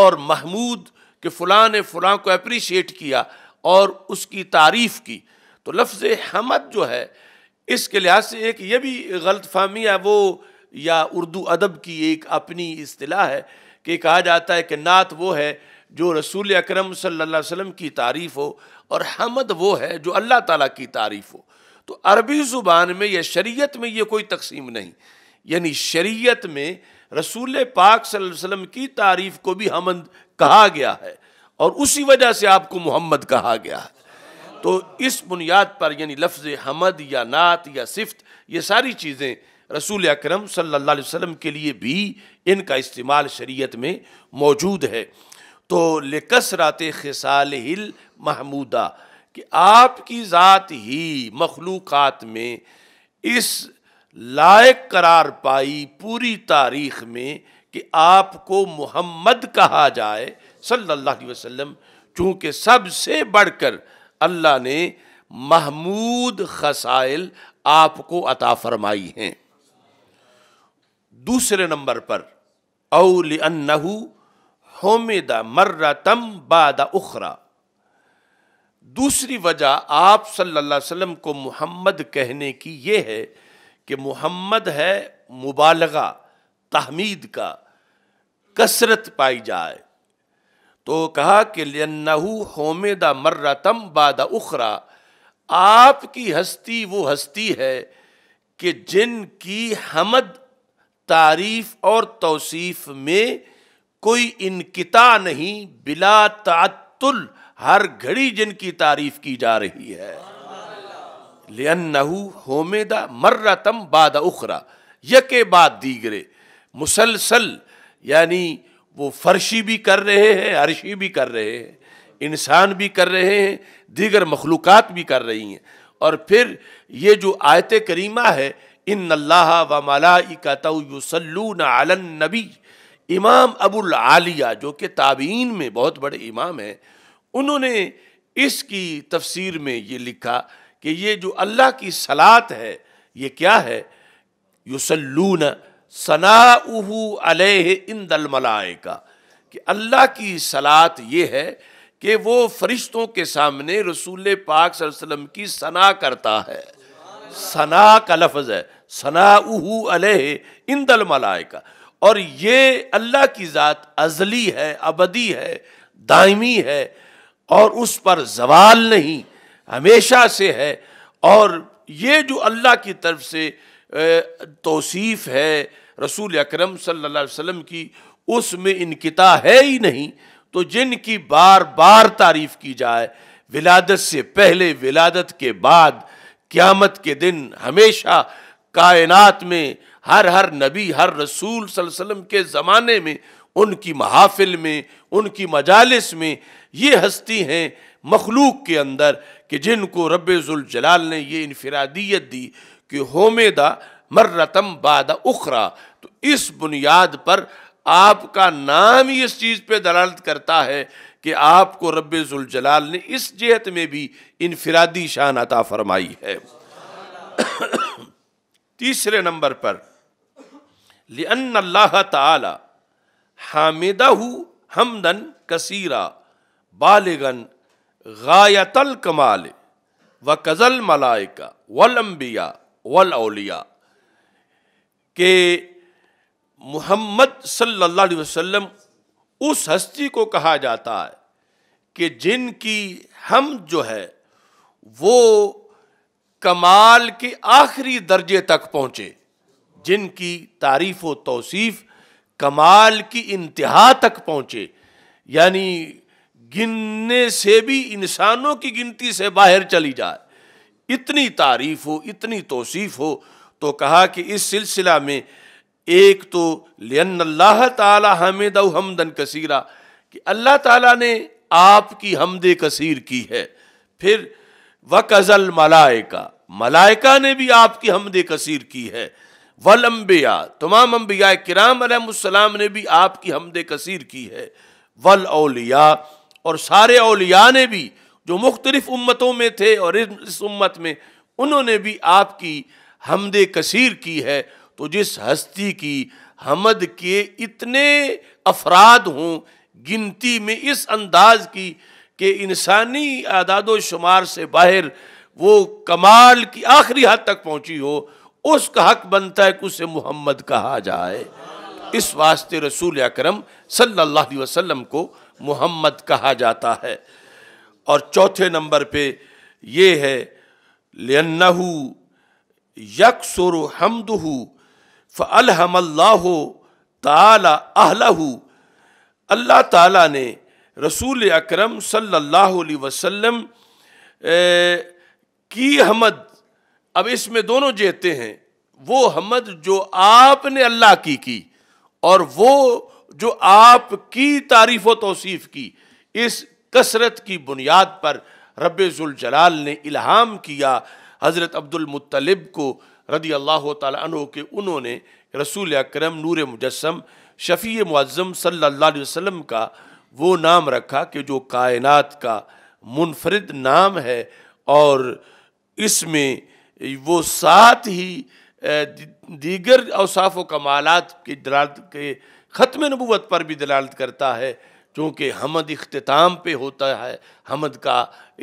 और महमूद के फ़लाँ ने फ़लाँ को अप्रीशिएट किया और उसकी तारीफ़ की तो लफ्ज़ हमद जो है इसके लिहाज से एक ये भी गलत फहमी है वो या उर्दू अदब की एक अपनी अतलाह है कि कहा जाता है कि नात वो है जो रसूल अक्रम सल्लल्लाहु अलैहि की तारीफ़ हो और हमद वो है जो अल्लाह ताली की तारीफ़ हो तो अरबी ज़ुबान में या शरीत में ये कोई तकसीम नहीं यानी शरीत में रसूल पाक वसम की तारीफ़ को भी हमद कहा गया है और उसी वजह से आपको मोहम्मद कहा गया है तो इस बुनियाद पर यानी लफ्ज़ हमद या नात या सिफ्त ये सारी चीज़ें रसूल अक्रम सल्ला वसम के लिए भी इनका इस्तेमाल शरीयत में मौजूद है तो कसरात खसाल हिल महमूदा कि आपकी ज़ात ही मखलूक में इस लायक करार पाई पूरी तारीख में कि आपको मोहम्मद कहा जाए सल्ला वसम चूँकि सबसे बढ़कर अल्लाह ने महमूद खसाइल आपको अता फरमाई हैं दूसरे नंबर पर अनहू होमेदा मर्रतम बाद उखरा दूसरी वजह आप सल्लल्लाहु अलैहि वसल्लम को मोहम्मद कहने की यह है कि मोहम्मद है मुबालगा तहमीद का कसरत पाई जाए तो कहा कि लन्नहू होमेदा मर्रतम बाद उखरा आपकी हस्ती वो हस्ती है कि जिनकी हमद तारीफ और तोसीफ़ में कोई इनकता नहीं बिला तातुल हर घड़ी जिनकी तारीफ की जा रही है लियन्नहू होमेदा मर्रतम बाद उखरा यके बाद दीगरे मुसलसल यानी वो फर्शी भी कर रहे हैं अरशी भी कर रहे हैं इंसान भी कर रहे हैं दीगर मखलूक भी कर रही हैं और फिर ये जो आयत करीमा है इन अल्लाह व मलाइकातुसलून आलन नबी इमाम अबुल आलिया जो कि ताबीन में बहुत बड़े इमाम हैं उन्होंने इसकी तफसीर में ये लिखा कि ये जो अल्लाह की सलात है ये क्या है युसलून उहू अलेह इन दल का कि अल्लाह की सलात ये है कि वो फरिश्तों के सामने रसूल पाक वसल्लम की सना करता है सना का लफज है उहू अलेह इन दल का और ये अल्लाह की ज़ात अजली है अबदी है दायमी है और उस पर जवाल नहीं हमेशा से है और ये जो अल्लाह की तरफ से तोसीफ़ है रसूल अकरम सल्लल्लाहु अलैहि वसल्लम की उसमें इनकता है ही नहीं तो जिनकी बार बार तारीफ की जाए विलादत से पहले विलादत के बाद क़्यामत के दिन हमेशा कायनात में हर हर नबी हर रसूल वसल्लम के ज़माने में उनकी महाफिल में उनकी मजालस में ये हस्ती हैं मखलूक के अंदर कि जिनको रबाल ने ये इनफरादियत दी कि होमेदा मर्रतम बाद उखरा तो इस बुनियाद पर आपका नाम ही इस चीज़ पे दलालत करता है कि आपको रबाल ने इस जेहत में भी इनफरादी शान अता फरमाई है तीसरे नंबर पर लियन अल्लाह ताला हामिदा हमदन कसीरा बालगन गायतल कमाल व कज़ल मलाइका वलम्बिया वल अलिया कि मोहम्मद सल्लल्लाहु अलैहि वसल्लम उस हस्ती को कहा जाता है कि जिनकी हम जो है वो कमाल के आखिरी दर्जे तक पहुँचे जिनकी तारीफ़ व तोसीफ़ कमाल की इंतहा तक पहुँचे यानी गिनने से भी इंसानों की गिनती से बाहर चली जाए इतनी तारीफ़ हो इतनी तोसीफ़ हो तो कहा कि इस सिलसिला में एक तो लियल्ला हमदन कसीरा कि अल्लाह ताला ने आपकी हमद कसीर की है फिर वकज़ल मलाइका मलाइका ने भी आपकी हमद कसीर की है वल अम्बिया तमाम अम्बिया कराम ने भी आपकी हमद कसीर की है वल अलिया और सारे अलिया ने भी जो मुख्तलिफ़ उम्मतों में थे और इस उम्मत में उन्होंने भी आपकी हमद कसीर की है तो जिस हस्ती की हमद के इतने अफराद हों गिनती में इस अंदाज की कि इंसानी आदाद शुमार से बाहर वो कमाल की आखिरी हद तक पहुंची हो उसका हक बनता है कि उसे मोहम्मद कहा जाए इस वास्ते रसूल अक्रम सल्लल्लाहु अलैहि को मोहम्मद कहा जाता है और चौथे नंबर पे ये है लन्नहू यकसुर हमदहू फ़लहमल्लाह ताला अहलहु अल्लाह ताला ने रसूल अकरम सल्लल्लाहु अलैहि वसल्लम की हमद अब इसमें दोनों जहते हैं वो हमद जो आपने अल्लाह की की और वो जो आपकी तारीफ़ व तोसीफ़ की इस कसरत की बुनियाद पर रब जलाल ने इल्हाम किया हज़रत अब्दुलमतलब को रदी अल्लाह तु के उन्होंने रसूल अक्रम नूर मुजस्म शफ़ी मुज़म सल्ला वसम का वो नाम रखा कि जो कायनत का मुनफरद नाम है और इसमें वो साथ ही दीगर अवसाफ़ व कमालत की दलालत के ख़त्म नबूत पर भी दलालत करता है चूँकि हमद अख्ताम पे होता है हमद का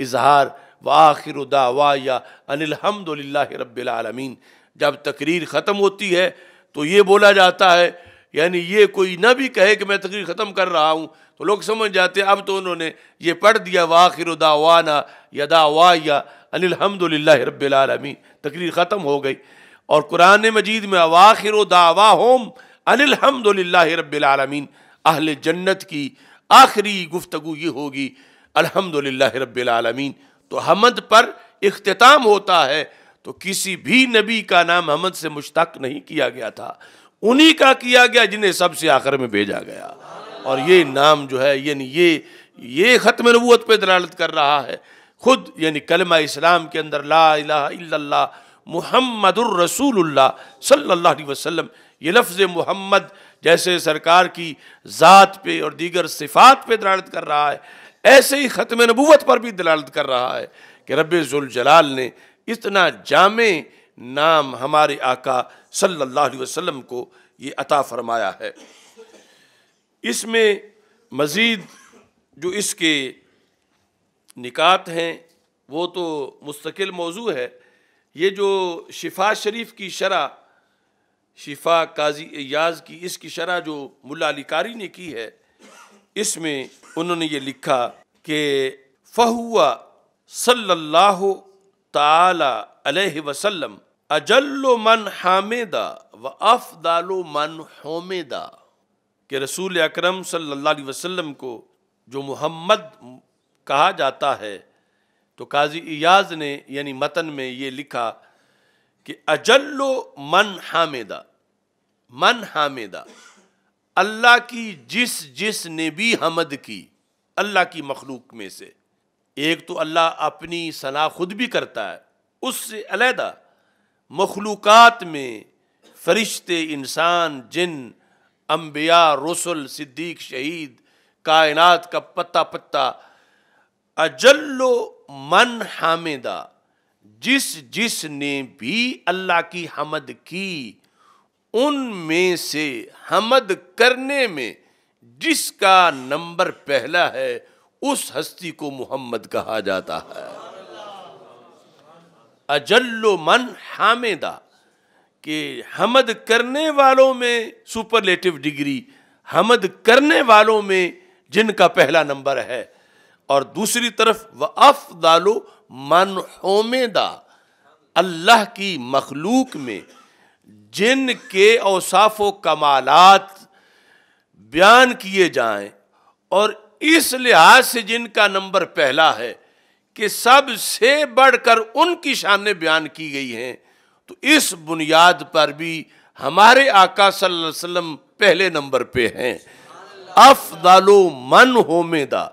इजहार वाखिर दावा या अनिलहमदिल्ला रबालमीन जब तकरीर ख़त्म होती है तो ये बोला जाता है यानी ये कोई ना भी कहे कि मैं तकरीर ख़त्म कर रहा हूँ तो लोग समझ जाते अब तो उन्होंने ये पढ़ दिया वाखिर दावाना यदा दावा या अनिलहमदिल्ला रबालमीन तकरीर ख़त्म हो गई और कुरान मजीद में वाखिर दावा होम अनिलहमदिल्ला रबालमीन अहल जन्नत की आखिरी गुफ्तु ये होगी अल्हम्दुलिल्लाह रबालमीन आलमीन तो हमद पर अख्ताम होता है तो किसी भी नबी का नाम हमद से मुश्ताक नहीं किया गया था उन्हीं का किया गया जिन्हें सबसे आखिर में भेजा गया और ये नाम जो है यानी ये ये ख़त्म नबूत पे दलालत कर रहा है खुद यानी कलमा इस्लाम के अंदर ला मोहम्मद रसूलुल्लाह सल्लल्लाहु अलैहि वसल्लम ये लफ्ज़ मोहम्मद जैसे सरकार की ज़ात पे और दीगर सिफात पे दलालत कर रहा है ऐसे ही ख़त्म नबूत पर भी दलालत कर रहा है कि रबाल ने इतना जाम नाम हमारे आका सल्लल्लाहु अलैहि वसल्लम को ये अता फरमाया है इसमें मज़ीद जो इसके निकात हैं वो तो मुस्तकिल मौजू है ये जो शिफा शरीफ की शरह शिफा काजी एयाज की इसकी शरह जो मुला अली कारी ने की है इसमें उन्होंने ये लिखा कि फहुआ सल्लल्लाहु ताला अलैहि वसल्लम अजल्लो मन हामेदा व अफदालो मन होमेदा के रसूल अकरम सल्लल्लाहु अलैहि वसल्लम को जो मोहम्मद कहा जाता है तो काजी इयाज ने यानी मतन में ये लिखा कि अजल्लो मन हामेदा मन हामेदा अल्लाह की जिस जिस ने भी हमद की अल्लाह की मखलूक में से एक तो अल्लाह अपनी सना खुद भी करता है उससे अलहदा मखलूक में फरिश्ते इंसान जिन अम्बिया रसुल सिद्दीक शहीद कायनात का पत्ता पत्ता अजल्लो मन हामिदा जिस जिस ने भी अल्लाह की हमद की उनमें से हमद करने में जिसका नंबर पहला है उस हस्ती को मोहम्मद कहा जाता है अजल्लो मन हामिदा कि हमद करने वालों में सुपरलेटिव डिग्री हमद करने वालों में जिनका पहला नंबर है और दूसरी तरफ व अफ दालो मन होमेदा अल्लाह की मखलूक में जिन के अवसाफ व बयान किए जाए और इस लिहाज से जिनका नंबर पहला है कि सबसे बढ़कर उनकी शान बयान की गई हैं तो इस बुनियाद पर भी हमारे आका सल्लल्लाहु अलैहि वसल्लम पहले नंबर पे हैं अफदालो मन होमेदा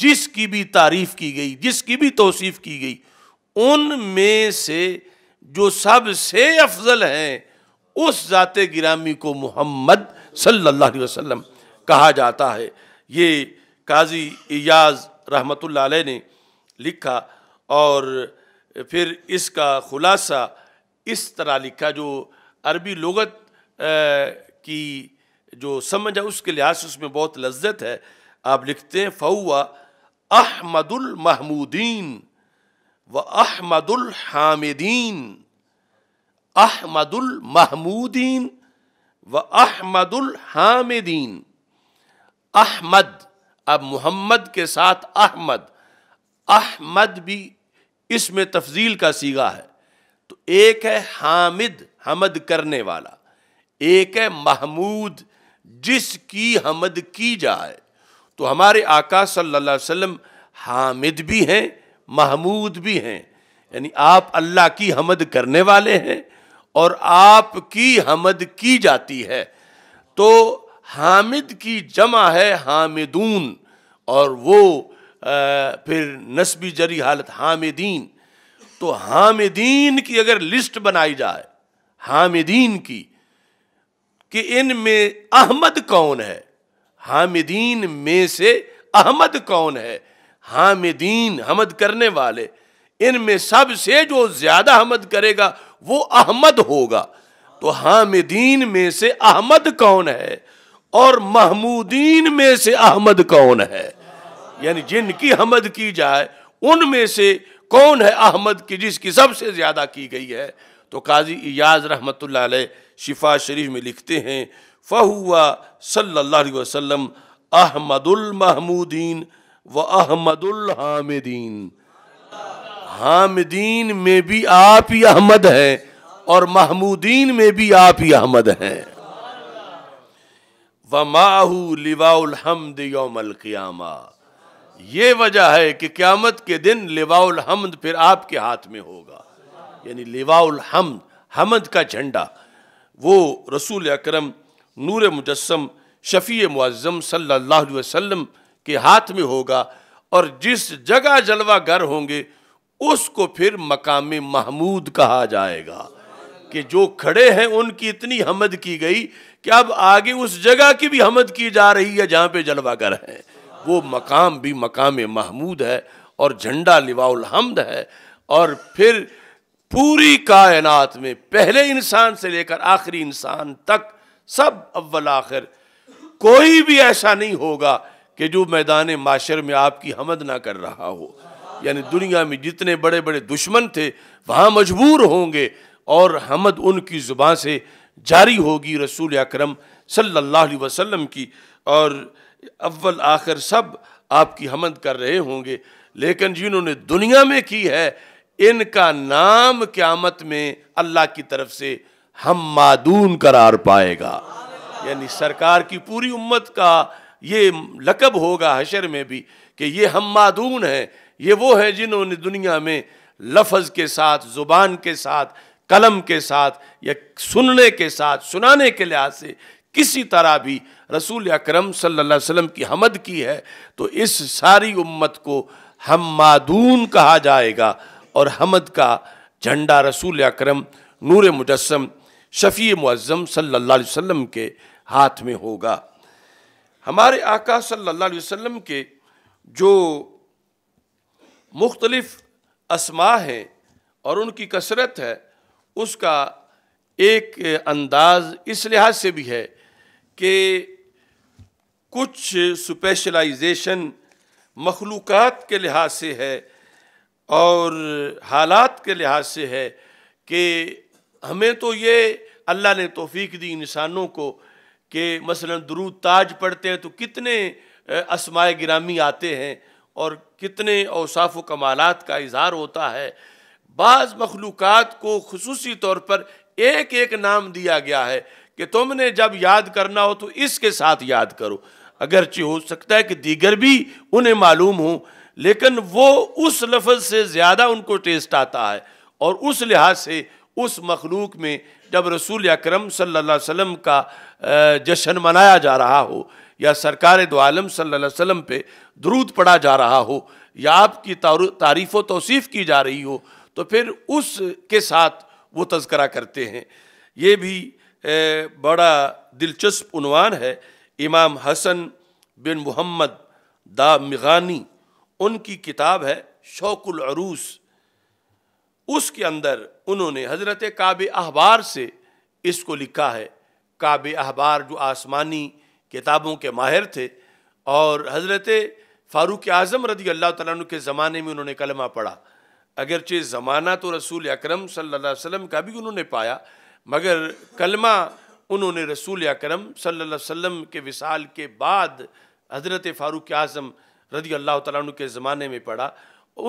जिसकी भी तारीफ की गई जिसकी भी तोसीफ की गई उनमें से जो सबसे अफजल हैं उस ज़ात गिरामी को मोहम्मद सल्लल्लाहु अलैहि वसल्लम कहा जाता है ये काजी इयाज रहमतुल्लाह अलैह ने लिखा और फिर इसका ख़ुलासा इस तरह लिखा जो अरबी लगत की जो समझ है उसके लिहाज से उसमें बहुत लज्जत है आप लिखते हैं फ़ौआ अहमदुल महमूदीन व अहमदुल हामिदीन अहमदुल महमूदीन व अहमदुल हामिदीन अहमद अब मोहम्मद के साथ अहमद अहमद भी इसमें तफजील का सीगा है तो एक है हामिद हमद करने वाला एक है महमूद जिसकी हमद की जाए तो हमारे आका सल्लल्लाहु अलैहि वसल्लम हामिद भी हैं महमूद भी हैं यानी आप अल्लाह की हमद करने वाले हैं और आपकी हमद की जाती है तो हामिद की जमा है हामिदून और वो आ, फिर नस्बी जरी हालत हामिदीन तो हामिदीन की अगर लिस्ट बनाई जाए हामिदीन की कि इन में अहमद कौन है हामिदीन में से अहमद कौन है हामिदीन हमद करने वाले इनमें सबसे जो ज़्यादा हमद करेगा वो अहमद होगा तो हामिदीन में से अहमद कौन है और महमूदीन में से अहमद कौन है यानी जिनकी हमद की जाए उनमें से कौन है अहमद की जिसकी सबसे ज़्यादा की गई है तो काजी इयाज रहमत शिफा शरीफ में लिखते हैं फ़हुआ अलैहि वसल्लम अहमदुल महमूदीन व अहमदुल हामिदीन हामिदीन में भी आप ही अहमद हैं और महमूदीन में भी आप ही अहमद हैं वमाहू लिवाउल हमद योमल क्यामा ये वजह है कि क़्यामत के दिन लिवाउल हमद फिर आपके हाथ में होगा यानी लिवाउल हमद हमद का झंडा वो रसूल अकरम नूर मुजस्म शफ़ी मुआज़म सल्लल्लाहु अलैहि वसल्लम के हाथ में होगा और जिस जगह जलवा घर होंगे उसको फिर मकाम महमूद कहा जाएगा कि जो खड़े हैं उनकी इतनी हमद की गई कि अब आगे उस जगह की भी हमद की जा रही है जहां पे जलवागर है वो मकाम भी मकाम महमूद है और झंडा लिवाउल हमद है और फिर पूरी कायनात में पहले इंसान से लेकर आखिरी इंसान तक सब अव्वल आखिर कोई भी ऐसा नहीं होगा कि जो मैदान माशर में आपकी हमद ना कर रहा हो यानी दुनिया में जितने बड़े बड़े दुश्मन थे वहाँ मजबूर होंगे और हमद उनकी ज़ुबान से जारी होगी रसूल अक्रम सल्लल्लाहु अलैहि वसल्लम की और अव्वल आखिर सब आपकी हमद कर रहे होंगे लेकिन जिन्होंने दुनिया में की है इनका नाम क़्यामत में अल्लाह की तरफ से हम मादून करार पाएगा यानी सरकार की पूरी उम्मत का ये लकब होगा हशर में भी कि ये हम मादून हैं ये वो है जिन्होंने दुनिया में लफज के साथ ज़ुबान के साथ कलम के साथ या सुनने के साथ सुनाने के लिहाज से किसी तरह भी रसूल अक्रम सल्ला की हमद की है तो इस सारी उम्मत को हम मादून कहा जाएगा और हमद का झंडा रसूल अक्रम नूर मुजस्म शफ़ी मुज़म सल्ला वसम के हाथ में होगा हमारे आका सल्ला वसम के जो मुख्तलफ़ असमा हैं और उनकी कसरत है उसका एक अंदाज़ इस लिहाज से भी है कि कुछ स्पेशलाइजेशन मखलूक़ के लिहाज से है और हालात के लिहाज से है कि हमें तो ये अल्लाह ने तोफ़ी दी इंसानों को कि मसलन दरूद ताज पढ़ते हैं तो कितने असमाय ग्रामी आते हैं और कितने अवसाफ कमालत का इजहार होता है बाज़ मखलूक़ को खसूस तौर पर एक एक नाम दिया गया है कि तुमने जब याद करना हो तो इसके साथ याद करो अगरचि हो सकता है कि दीगर भी उन्हें मालूम हो लेकिन वो उस लफज से ज़्यादा उनको टेस्ट आता है और उस लिहाज से उस मखलूक में जब रसूल अक्रम सल्ला वसम का जश्न मनाया जा रहा हो या सरकार दो आलम पे दरूद पढ़ा जा रहा हो या आपकी तारीफ़ व तोसीफ़ की जा रही हो तो फिर उस के साथ वो तस्करा करते हैं ये भी बड़ा दिलचस्प उनवान है इमाम हसन बिन मोहम्मद दा मिगानी उनकी किताब है शौकुल अरूस उसके अंदर उन्होंने हज़रत काब अहबार से इसको लिखा है काब अहबार जो आसमानी किताबों के माहिर थे और हज़रत फ़ारूक आज़म रदी अल्लाह तु के ज़माने में उन्होंने कलमा पढ़ा अगरचे ज़माना तो रसूल अक्रम सम का भी उन्होंने पाया मगर कलमा उन्होंने रसूल अक्रम सम के विसाल के बाद हज़रत फ़ारूक आज़म रदी अल्लाह तु के ज़माने में पढ़ा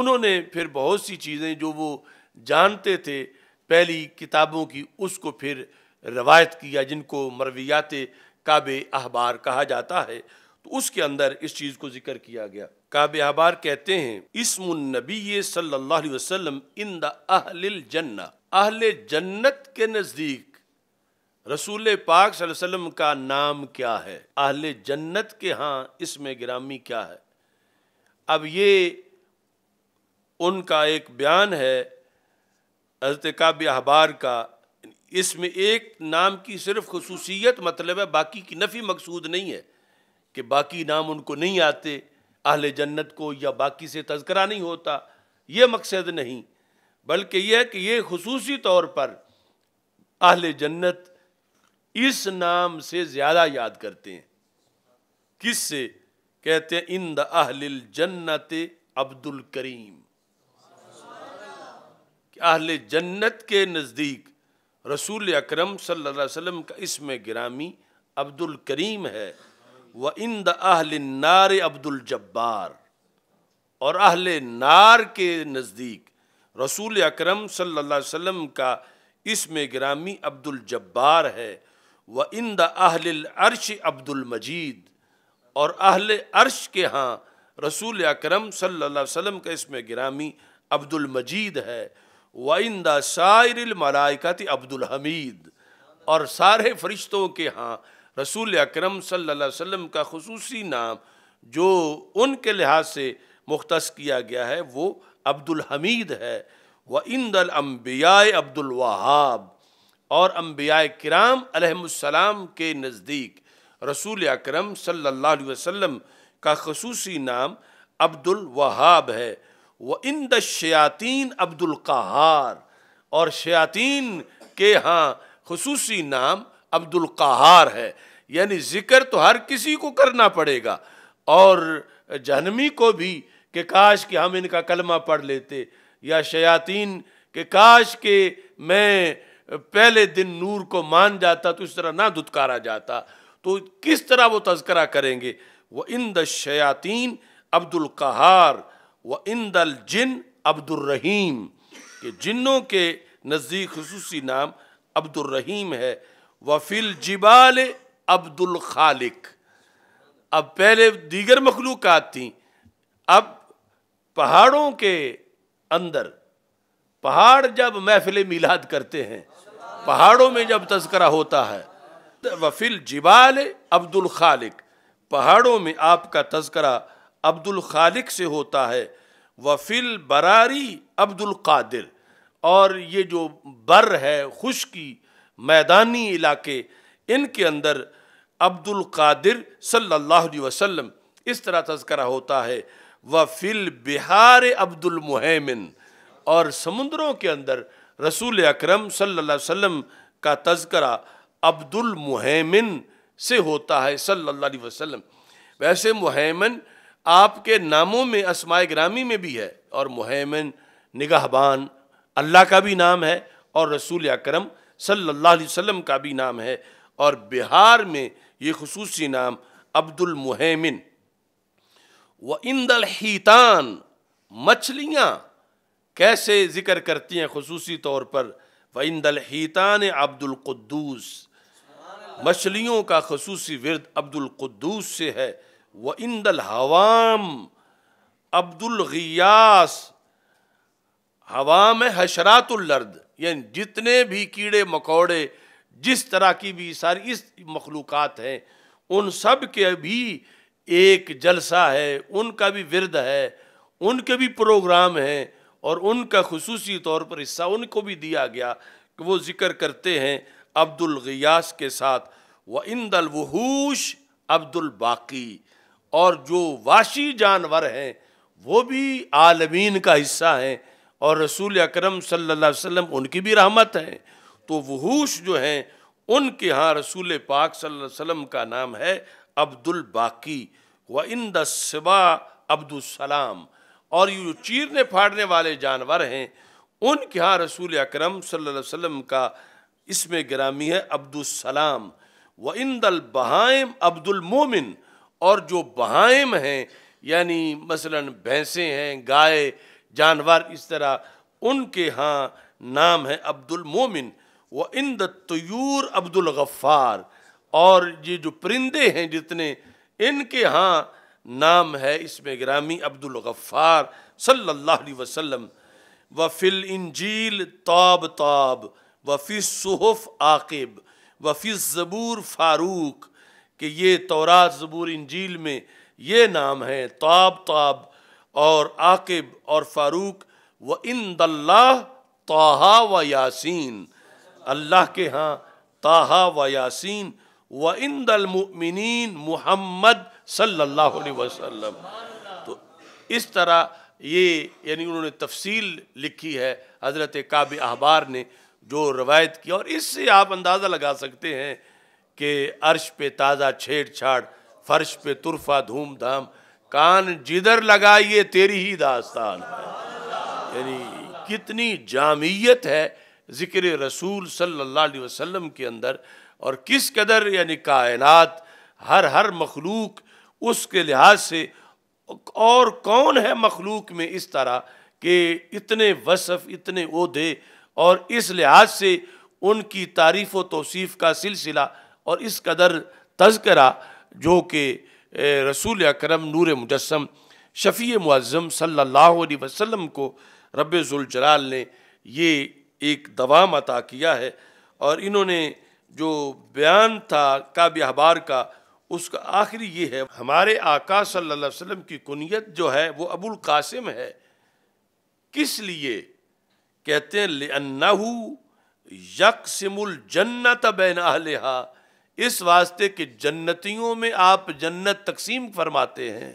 उन्होंने फिर बहुत सी चीज़ें जो वो जानते थे पहली किताबों की उसको फिर रवायत किया जिनको मरवियात काब अहबार कहा जाता है तो उसके अंदर इस चीज़ को जिक्र किया गया काब अहबार कहते हैं इसमनबी सल्ला वसलम इन द अहल जन्ना जन्नत के नज़दीक रसूल पाक वसल्लम का नाम क्या है अहल जन्नत के हाँ इसमें ग्रामी क्या है अब ये उनका एक बयान है हजरत काब अहबार का इसमें एक नाम की सिर्फ खसूसियत मतलब है बाकी की नफ़ी मकसूद नहीं है कि बाकी नाम उनको नहीं आते अहल जन्नत को या बाकी से तस्करा नहीं होता ये मकसद नहीं बल्कि यह कि ये खसूसी तौर पर अहल जन्नत इस नाम से ज़्यादा याद करते हैं किस से कहते हैं इन द अहल जन्नत अब्दुल करीम अहल जन्नत के नज़दीक रसूल अक्रम सल्लम का इसम ग्रामी अब्दुल करीम है व इन द अहल नार अब्दुल जब्बार और अहल नार के नज़दीक रसूल अक्रम सल्लम का इसम ग्रामी अब्दुल जब्बार है व इन द अहल अरश अब्दुल मजीद और अहल अरश के यहाँ रसूल अक्रम सल्लम का इसम ग्रामी अब्दुल मजीद है वाइंदा शायर मलाइकत अब्दुल हमीद और सारे फरिश्तों के यहाँ रसूल अक्रम सम का खसूसी नाम जो उनके लिहाज से मुख्त किया गया है वो अब्दुल हमीद है व इंदल अम्बिया अब्दुल वहाब और अम्बिया कराम अलहसलाम के नज़दीक रसूल अक्रम सल्ला वसम का खसूसी नाम अब्दुल वहाब है व इन द शयातीन अब्दुल कहार और शयातीन के यहाँ खसूसी नाम अब्दुल कहार है यानी ज़िक्र तो हर किसी को करना पड़ेगा और जहनमी को भी कि काश कि हम इनका कलमा पढ़ लेते या शयातीन के काश के मैं पहले दिन नूर को मान जाता तो इस तरह ना धुतकारा जाता तो किस तरह वो तस्करा करेंगे वह इन द शयातीन अब्दुल कहार व इन दल जिन अब्दुलरहीम के जिन्नों के नज़दीक खसूसी नाम अब्दुलरहीम है वफिल जिबाल अब्दुल खालिक अब पहले दीगर मखलूक थी अब पहाड़ों के अंदर पहाड़ जब महफिल मिलाद करते हैं पहाड़ों में जब तस्करा होता है तो वफिल जिबाल अब्दुल खालिक पहाड़ों में आपका तस्करा अब्दुल खालिक से होता है वफिल बरारी अब्दुल कादिर और ये जो बर है की मैदानी इलाके इनके अंदर अब्दुल कादिर सल्लल्लाहु अलैहि वसल्लम इस तरह तस्करा होता है वफिल बिहार अब्दुल मुहैमिन और समुद्रों के अंदर रसूल अकरम सल्लल्लाहु अलैहि वसल्लम का तस्करा अब्दुल मुहैमिन से होता है सल्लल्लाहु अलैहि वसल्लम वैसे मुहैमन आपके नामों में असमाय ग्रामी में भी है और मुहैमन निगाहबान अल्लाह का भी नाम है और रसूल अक्रम सल्ला का भी नाम है और बिहार में ये खसूसी नाम अब्दुलमहमिन व इंदल हीतान मछलियाँ कैसे ज़िक्र करती हैं खसूसी तौर पर व इंदल हीतान अब्दुलक़ुद्दूस मछलियों का खसूसी वर्द अब्दुलक़ुद्दूस से है व इंदल हवाम अब्दुल गियास हवाम हशरातुल्लर्द यानी जितने भी कीड़े मकोड़े जिस तरह की भी सारी इस मखलूक हैं उन सब के भी एक जलसा है उनका भी विरद है उनके भी प्रोग्राम हैं और उनका खसूसी तौर पर हिस्सा उनको भी दिया गया कि वो ज़िक्र करते हैं अब्दुल गियास के साथ व इंदल वहूश अब्दुल बाकी और जो वाशी जानवर हैं वो भी आलमीन का हिस्सा हैं और रसूल अकरम सल्लल्लाहु अलैहि वसल्लम उनकी भी रहमत हैं तो वहूश जो हैं उनके यहाँ रसूल पाक सल्लल्लाहु अलैहि वसल्लम का नाम है अब्दुल बाकी व इन दबा अब्दुलसलाम और ये जो चीरने फाड़ने वाले जानवर हैं उनके यहाँ रसूल अक्रम सम का इसमें ग्रामी है अब्दुलसलाम व इन दल बहाम अब्दुलमोमिन और जो बहाइम हैं यानी मसलन भैंसें हैं गाय जानवर इस तरह उनके यहाँ नाम है अब्दुल मोमिन व इन तयूर अब्दुल गफ़ार और ये जो परिंदे हैं जितने इनके यहाँ नाम है इसमें ग्रामी अब्दुल गफ़ार सल्लल्लाहु अलैहि वसल्लम व फिल इंजील ताब ताब वफ़ी सुहफ़ आकिब वफ़ी ज़बूर फ़ारूक कि ये तौरा ज़बूर इंजील में ये नाम है ताब ताब और आक़ब और फ़ारूक व इन दल्ला ताहा व यासीन अल्लाह के यहाँ ताहा व यासीन व इन दलमिन मुहम्मद सल्लल्लाहु अलैहि वसल्लम तो इस तरह ये यानी उन्होंने तफसील लिखी है हज़रत काब अहबार ने जो रवायत की और इससे आप अंदाज़ा लगा सकते हैं के अर्श पे ताज़ा छेड़छाड़ फर्श पे तुरफा धूमधाम कान जिधर लगाइए तेरी ही दास्तान है यानी कितनी जामियत है ज़िक्र रसूल सल्लल्लाहु अलैहि वसल्लम के अंदर और किस कदर यानी कायनात हर हर मखलूक उसके लिहाज से और कौन है मखलूक में इस तरह कि इतने वसफ़ इतने उहदे और इस लिहाज से उनकी तारीफ़ व तोसीफ़ का सिलसिला और इस कदर तस्करा जो कि रसूल अक्रम नूर मुजस्म शफ़ी मुज़म सल्ला वसम को रबाल ने ये एक दवा अता किया है और इन्होंने जो बयान था काब अहबार का उसका आखिरी ये है हमारे आका सल्ला वसम की कुनीत जो है वो अबुल कासिम है किस लिए कहते हैं लेन्ना यकसिमुल जन्नत बैन अहलहा इस वास्ते कि जन्नतियों में आप जन्नत तकसीम फरमाते हैं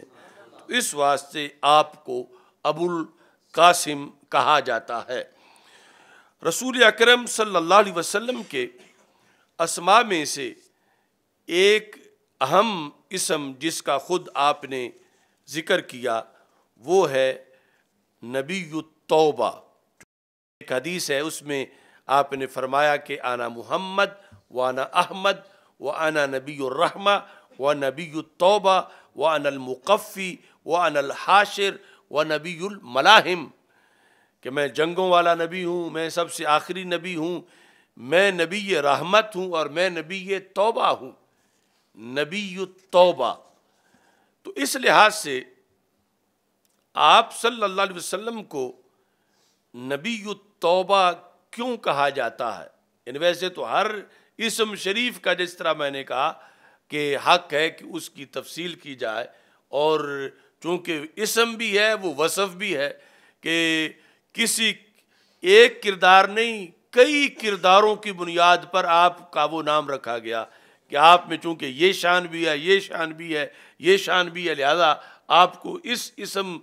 तो इस वास्ते आपको अबुल कासिम कहा जाता है रसूल अकरम सल्लल्लाहु अलैहि वसल्लम के असमा में से एक अहम इसम जिसका ख़ुद आपने ज़िक्र किया वो है नबी तौबा एक हदीस है उसमें आपने फरमाया कि आना मोहम्मद वाना अहमद व आना नबी रहमा व नबी तोबा व अनलमुक़फ़ी व अनल हाशिर व नबी मलाहिम कि मैं जंगों वाला नबी हूँ मैं सबसे आखिरी नबी हूँ मैं नबी रहमत हूँ और मैं नबी तोबा हूँ नबी तोबा तो इस लिहाज से आप सल्ला वसम को नबी तोबा क्यों कहा जाता है यानी वैसे तो हर इसम शरीफ का जिस तरह मैंने कहा कि हक है कि उसकी तफसील की जाए और चूँकि इसम भी है वो वसफ़ भी है कि किसी एक किरदार नहीं कई किरदारों की बुनियाद पर आपका वो नाम रखा गया कि आप में चूँकि ये शान भी है ये शान भी है ये शान भी है लिहाजा आपको इस इसम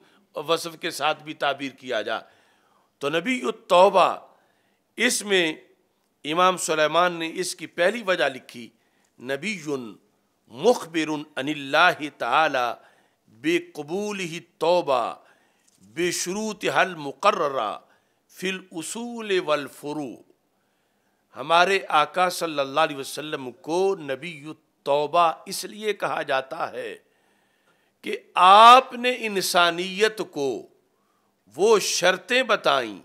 वसफ़ के साथ भी ताबीर किया जाए तो नबी तोबा इसमें इमाम सुलेमान ने इसकी पहली वजह लिखी नबी मुखबिर अनिल्ला बेकबूल ही तोबा बेशरूत हल मुकर्रा फिल उसूल वलफ़रू हमारे आका सल्लल्लाहु अलैहि वसल्लम को नबी तोबा इसलिए कहा जाता है कि आपने इंसानियत को वो शर्तें बताईं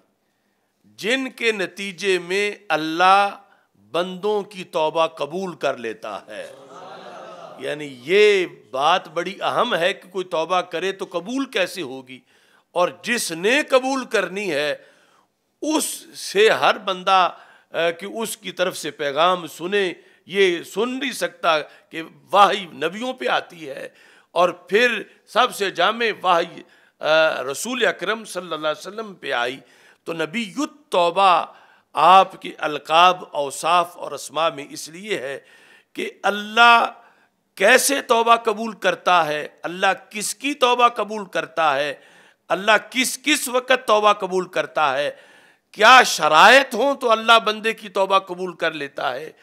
जिनके नतीजे में अल्लाह बंदों की तौबा कबूल कर लेता है यानी ये बात बड़ी अहम है कि कोई तौबा करे तो कबूल कैसे होगी और जिसने कबूल करनी है उससे हर बंदा कि उसकी तरफ से पैगाम सुने ये सुन नहीं सकता कि वाह नबियों पे आती है और फिर सबसे जामे वाह रसूल अकरम सल्लल्लाहु अलैहि वसल्लम पे आई तो नबी युद्ध तोबा आपके अलकाब अवसाफ और असमा में इसलिए है कि अल्लाह कैसे तोबा कबूल करता है अल्लाह किसकी तोबा कबूल करता है अल्लाह किस किस वक़्त तोबा कबूल करता है क्या शरात हों तो अल्लाह बंदे की तोबा कबूल कर लेता है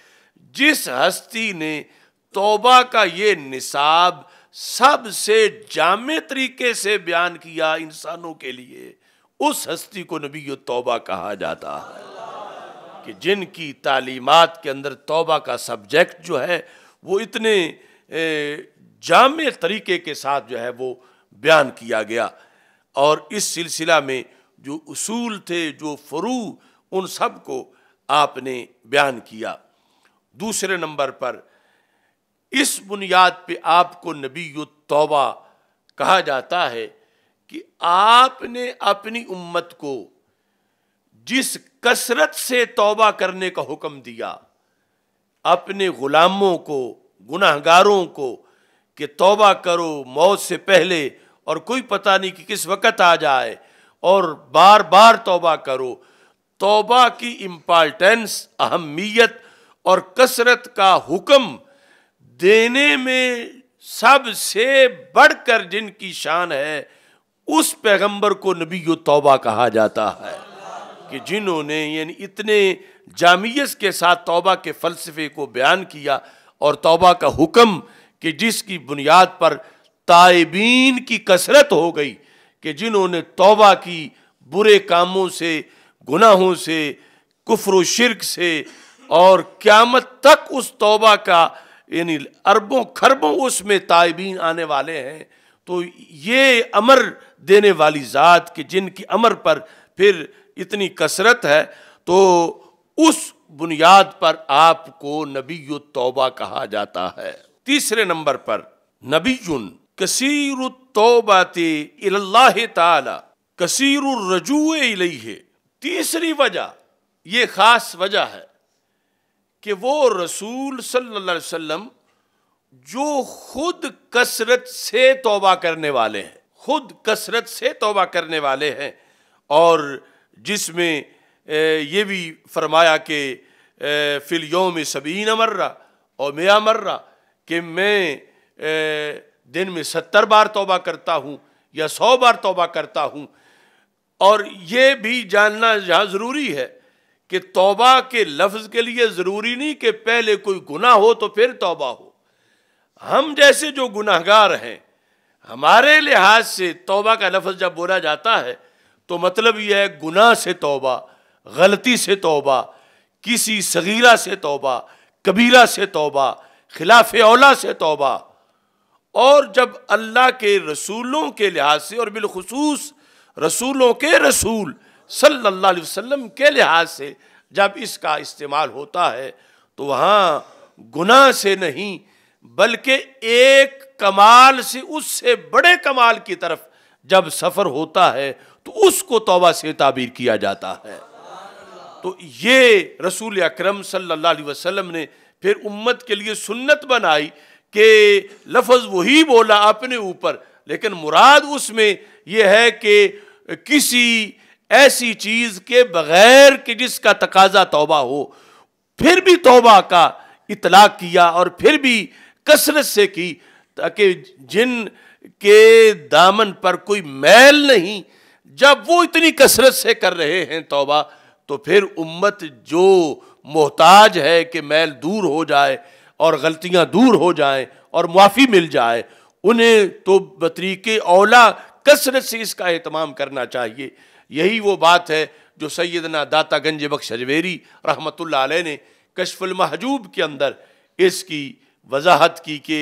जिस हस्ती ने तोबा का ये निसाब सबसे जाम तरीके से बयान किया इंसानों के लिए उस हस्ती को नबी तौबा कहा जाता है कि जिनकी तालीमत के अंदर तौबा का सब्जेक्ट जो है वो इतने जाम तरीके के साथ जो है वो बयान किया गया और इस सिलसिला में जो असूल थे जो फ़रू उन सब को आपने बयान किया दूसरे नंबर पर इस बुनियाद पे आपको नबी तौबा कहा जाता है कि आपने अपनी उम्मत को जिस कसरत से तौबा करने का हुक्म दिया अपने गुलामों को गुनाहगारों को कि तौबा करो मौत से पहले और कोई पता नहीं कि किस वक़्त आ जाए और बार बार तौबा करो तौबा की इम्पॉर्टेंस अहमियत और कसरत का हुक्म देने में सबसे बढ़कर जिनकी शान है उस पैगंबर को नबी तौबा कहा जाता है कि जिन्होंने यानी इतने जामियस के साथ तौबा के फ़लसफ़े को बयान किया और तौबा का हुक्म कि जिसकी बुनियाद पर तायबीन की कसरत हो गई कि जिन्होंने तौबा की बुरे कामों से गुनाहों से कुफर शिरक से और क़्यामत तक उस तौबा का यानी अरबों खरबों उसमें तायबीन आने वाले हैं तो ये अमर देने वाली ज़ात के जिनकी अमर पर फिर इतनी कसरत है तो उस बुनियाद पर आपको नबी तौबा कहा जाता है तीसरे नंबर पर नबी कसीर ताला कसीर रजू तीसरी वजह ये ख़ास वजह है कि वो रसूल सल्लल्लाहु अलैहि वसल्लम जो खुद कसरत से तौबा करने वाले हैं खुद कसरत से तोबा करने वाले हैं और जिसमें ये भी फरमाया कि फिलयोम सबीन मर्रा और मेरा मर्रा कि मैं दिन में सत्तर बार तोबा करता हूँ या सौ बार तोबा करता हूँ और ये भी जानना यहाँ ज़रूरी है कि तोबा के लफ्ज़ के लिए ज़रूरी नहीं कि पहले कोई गुनाह हो तो फिर तोबा हो हम जैसे जो गुनाहगार हैं हमारे लिहाज से तोबा का लफ्ज़ जब बोला जाता है तो मतलब यह है गुनाह से तोबा गलती से तोबा किसी सगीरा से तोबा कबीरा से तोबा खिलाफ औला से तोबा और जब अल्लाह के रसूलों के लिहाज से और बिलखसूस रसूलों के रसूल सल्लल्लाहु अलैहि वसल्लम के लिहाज से जब इसका इस्तेमाल होता है तो वहाँ गुनाह से नहीं बल्कि एक कमाल से उससे बड़े कमाल की तरफ जब सफ़र होता है तो उसको तोबा से ताबीर किया जाता है तो ये रसूल अक्रम सल्लाम ने फिर उम्मत के लिए सुन्नत बनाई कि लफज वही बोला अपने ऊपर लेकिन मुराद उसमें यह है कि किसी ऐसी चीज़ के बग़ैर कि जिसका तकाजा तोबा हो फिर भी तोबा का इतलाक़ किया और फिर भी कसरत से की ताकि जिन के दामन पर कोई मैल नहीं जब वो इतनी कसरत से कर रहे हैं तोबा तो फिर उम्मत जो मोहताज है कि मैल दूर हो जाए और गलतियां दूर हो जाएं और मुआफ़ी मिल जाए उन्हें तो बतरीक औला कसरत से इसका अहतमाम करना चाहिए यही वो बात है जो सैदना दाता गंज बख्श हजवेरी रहमत ने कशफुल महजूब के अंदर इसकी वजाहत की कि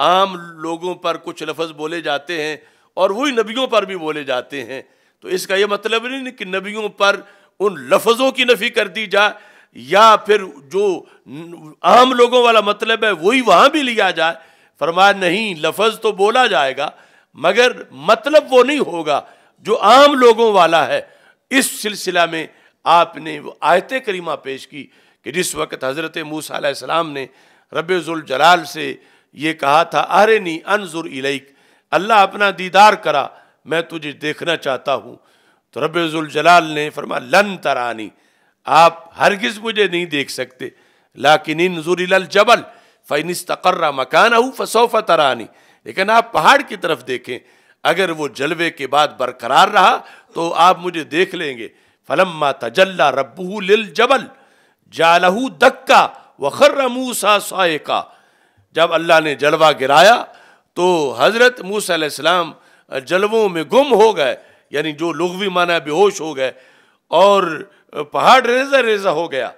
आम लोगों पर कुछ लफ्ज़ बोले जाते हैं और वही नबियों पर भी बोले जाते हैं तो इसका यह मतलब नहीं कि नबियों पर उन लफ्ज़ों की नफ़ी कर दी जाए या फिर जो आम लोगों वाला मतलब है वही वहाँ भी लिया जाए फरमाया नहीं लफ्ज़ तो बोला जाएगा मगर मतलब वो नहीं होगा जो आम लोगों वाला है इस सिलसिला में आपने वो आयत करीमा पेश की कि जिस वक्त हज़रत मूसम ने रबाल से ये कहा था अरे नी अनजुर इलाइक अल्लाह अपना दीदार करा मैं तुझे देखना चाहता हूँ तो रबाल ने फरमा लन तरानी आप हरगिज़ मुझे नहीं देख सकते लाकिन इन जबल फ़ैन तकर्र मकान हूँ फसोफ़ा तरानी लेकिन आप पहाड़ की तरफ देखें अगर वो जलवे के बाद बरकरार रहा तो आप मुझे देख लेंगे फलम्मा तजल्ला रबू लिल जबल जालहू दक्का वखर मूसा साय का जब अल्लाह ने जलवा गिराया तो हज़रत मूसम जलवों में गुम हो गए यानी जो लोग भी माना बेहोश हो गए और पहाड़ रेजा रेजा हो गया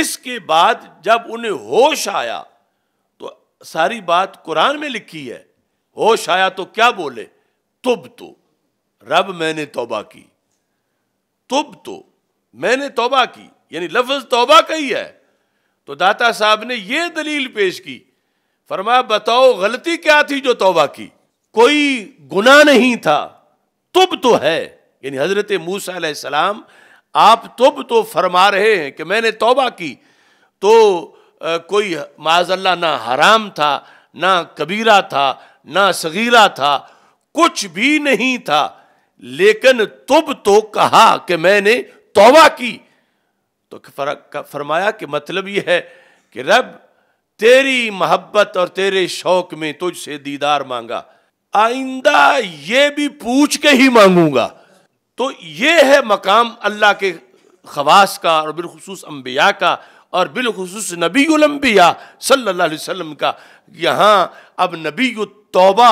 इसके बाद जब उन्हें होश आया तो सारी बात कुरान में लिखी है होश आया तो क्या बोले तुब तो रब मैंने तोबा की तुब तो मैंने तोबा की यानी लफ्ज तोबा का ही है तो दाता साहब ने यह दलील पेश की फरमा बताओ गलती क्या थी जो तोबा की कोई गुना नहीं था तुब तो है यानी हजरत मूसा सलाम आप तुब तो फरमा रहे हैं कि मैंने तोबा की तो आ, कोई माजल्ला ना हराम था ना कबीरा था ना सगीरा था कुछ भी नहीं था लेकिन तुब तो कहा कि मैंने तोबा की तो फरमाया कि मतलब यह है कि रब तेरी मोहब्बत और तेरे शौक में तुझसे दीदार मांगा आइंदा ये भी पूछ के ही मांगूंगा तो ये है मकाम अल्लाह के खवास का और बिलखसूस अम्बिया का और बिलखसूस नबीबिया सल्ला वसम का यहाँ अब नबी तोबा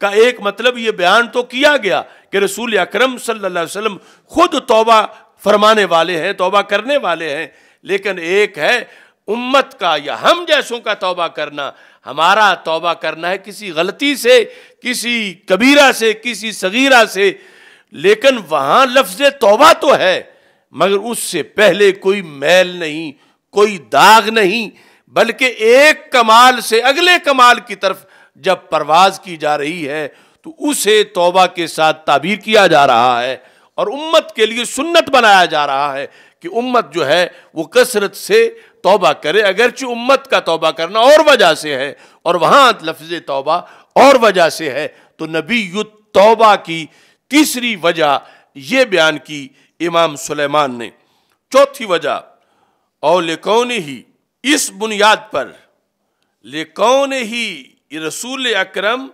का एक मतलब ये बयान तो किया गया कि रसूल अक्रम सल्ला वसम खुद तोबा फरमाने वाले हैं तोबा करने वाले हैं लेकिन एक है उम्मत का या हम जैसों का तोबा करना हमारा तोबा करना है किसी गलती से किसी कबीरा से किसी सगीरा से लेकिन वहाँ लफ्ज़ तोबा तो है मगर उससे पहले कोई मैल नहीं कोई दाग नहीं बल्कि एक कमाल से अगले कमाल की तरफ जब परवाज की जा रही है तो उसे तोबा के साथ ताबीर किया जा रहा है और उम्मत के लिए सुन्नत बनाया जा रहा है कि उम्मत जो है वो कसरत से तोबा करे अगरचि उम्मत का तोबा करना और वजह से है और वहाँ लफ्ज़ तोबा और वजह से है तो नबी तोबा की तीसरी वजह ये बयान की इमाम सुलेमान ने चौथी वजह और कौन ही इस बुनियाद पर ले कौन ही रसूल अक्रम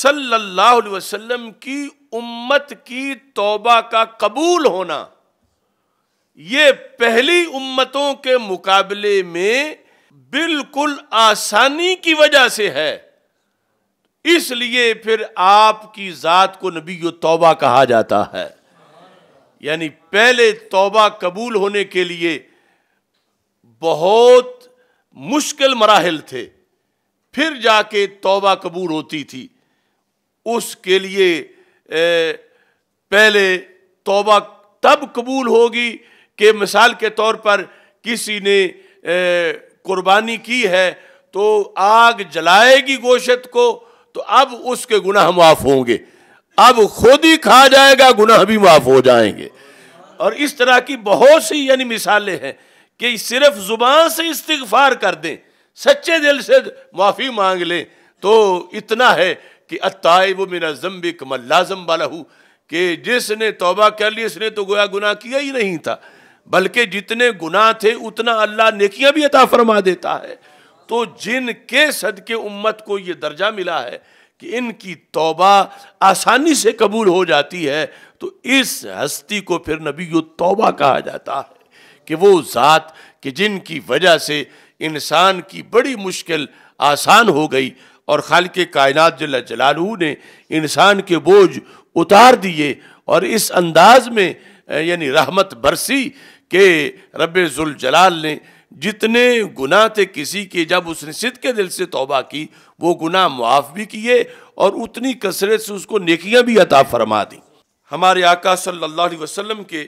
सल्लल्लाहु वसलम की उम्मत की तौबा का कबूल होना ये पहली उम्मतों के मुकाबले में बिल्कुल आसानी की वजह से है इसलिए फिर आपकी ज़ात को नबी तौबा कहा जाता है यानी पहले तौबा कबूल होने के लिए बहुत मुश्किल मराहल थे फिर जाके तौबा कबूल होती थी उसके लिए पहले तोबा तब कबूल होगी कि मिसाल के तौर पर किसी ने कुर्बानी की है तो आग जलाएगी गोशत को तो अब उसके गुनाह माफ़ होंगे अब खुद ही खा जाएगा गुनाह भी माफ़ हो जाएंगे और इस तरह की बहुत सी यानी मिसालें हैं कि सिर्फ ज़ुबान से इस्तफार कर दें सच्चे दिल से माफ़ी मांग लें तो इतना है कि अताए वो मेरा जम्बिक कमल लाजम हूँ कि जिसने तोबा कर ली इसने तो गोया गुनाह किया ही नहीं था बल्कि जितने गुनाह थे उतना अल्लाह नेकियां भी अता फरमा देता है तो जिनके सदके उम्मत को ये दर्जा मिला है कि इनकी तोबा आसानी से कबूल हो जाती है तो इस हस्ती को फिर नबी तोबा कहा जाता है कि वो ज़ात कि जिनकी वजह से इंसान की बड़ी मुश्किल आसान हो गई और खाल के कायनात जला जलालू ने इंसान के बोझ उतार दिए और इस अंदाज में यानी रहमत बरसी के रब्जुल जलाल ने जितने गुनाह थे किसी के जब उसने सिद के दिल से तोबा की वो गुनाह मुआफ़ भी किए और उतनी कसरत से उसको नेकियां भी अता फरमा दी हमारे आका सल्लल्लाहु अलैहि वसल्लम के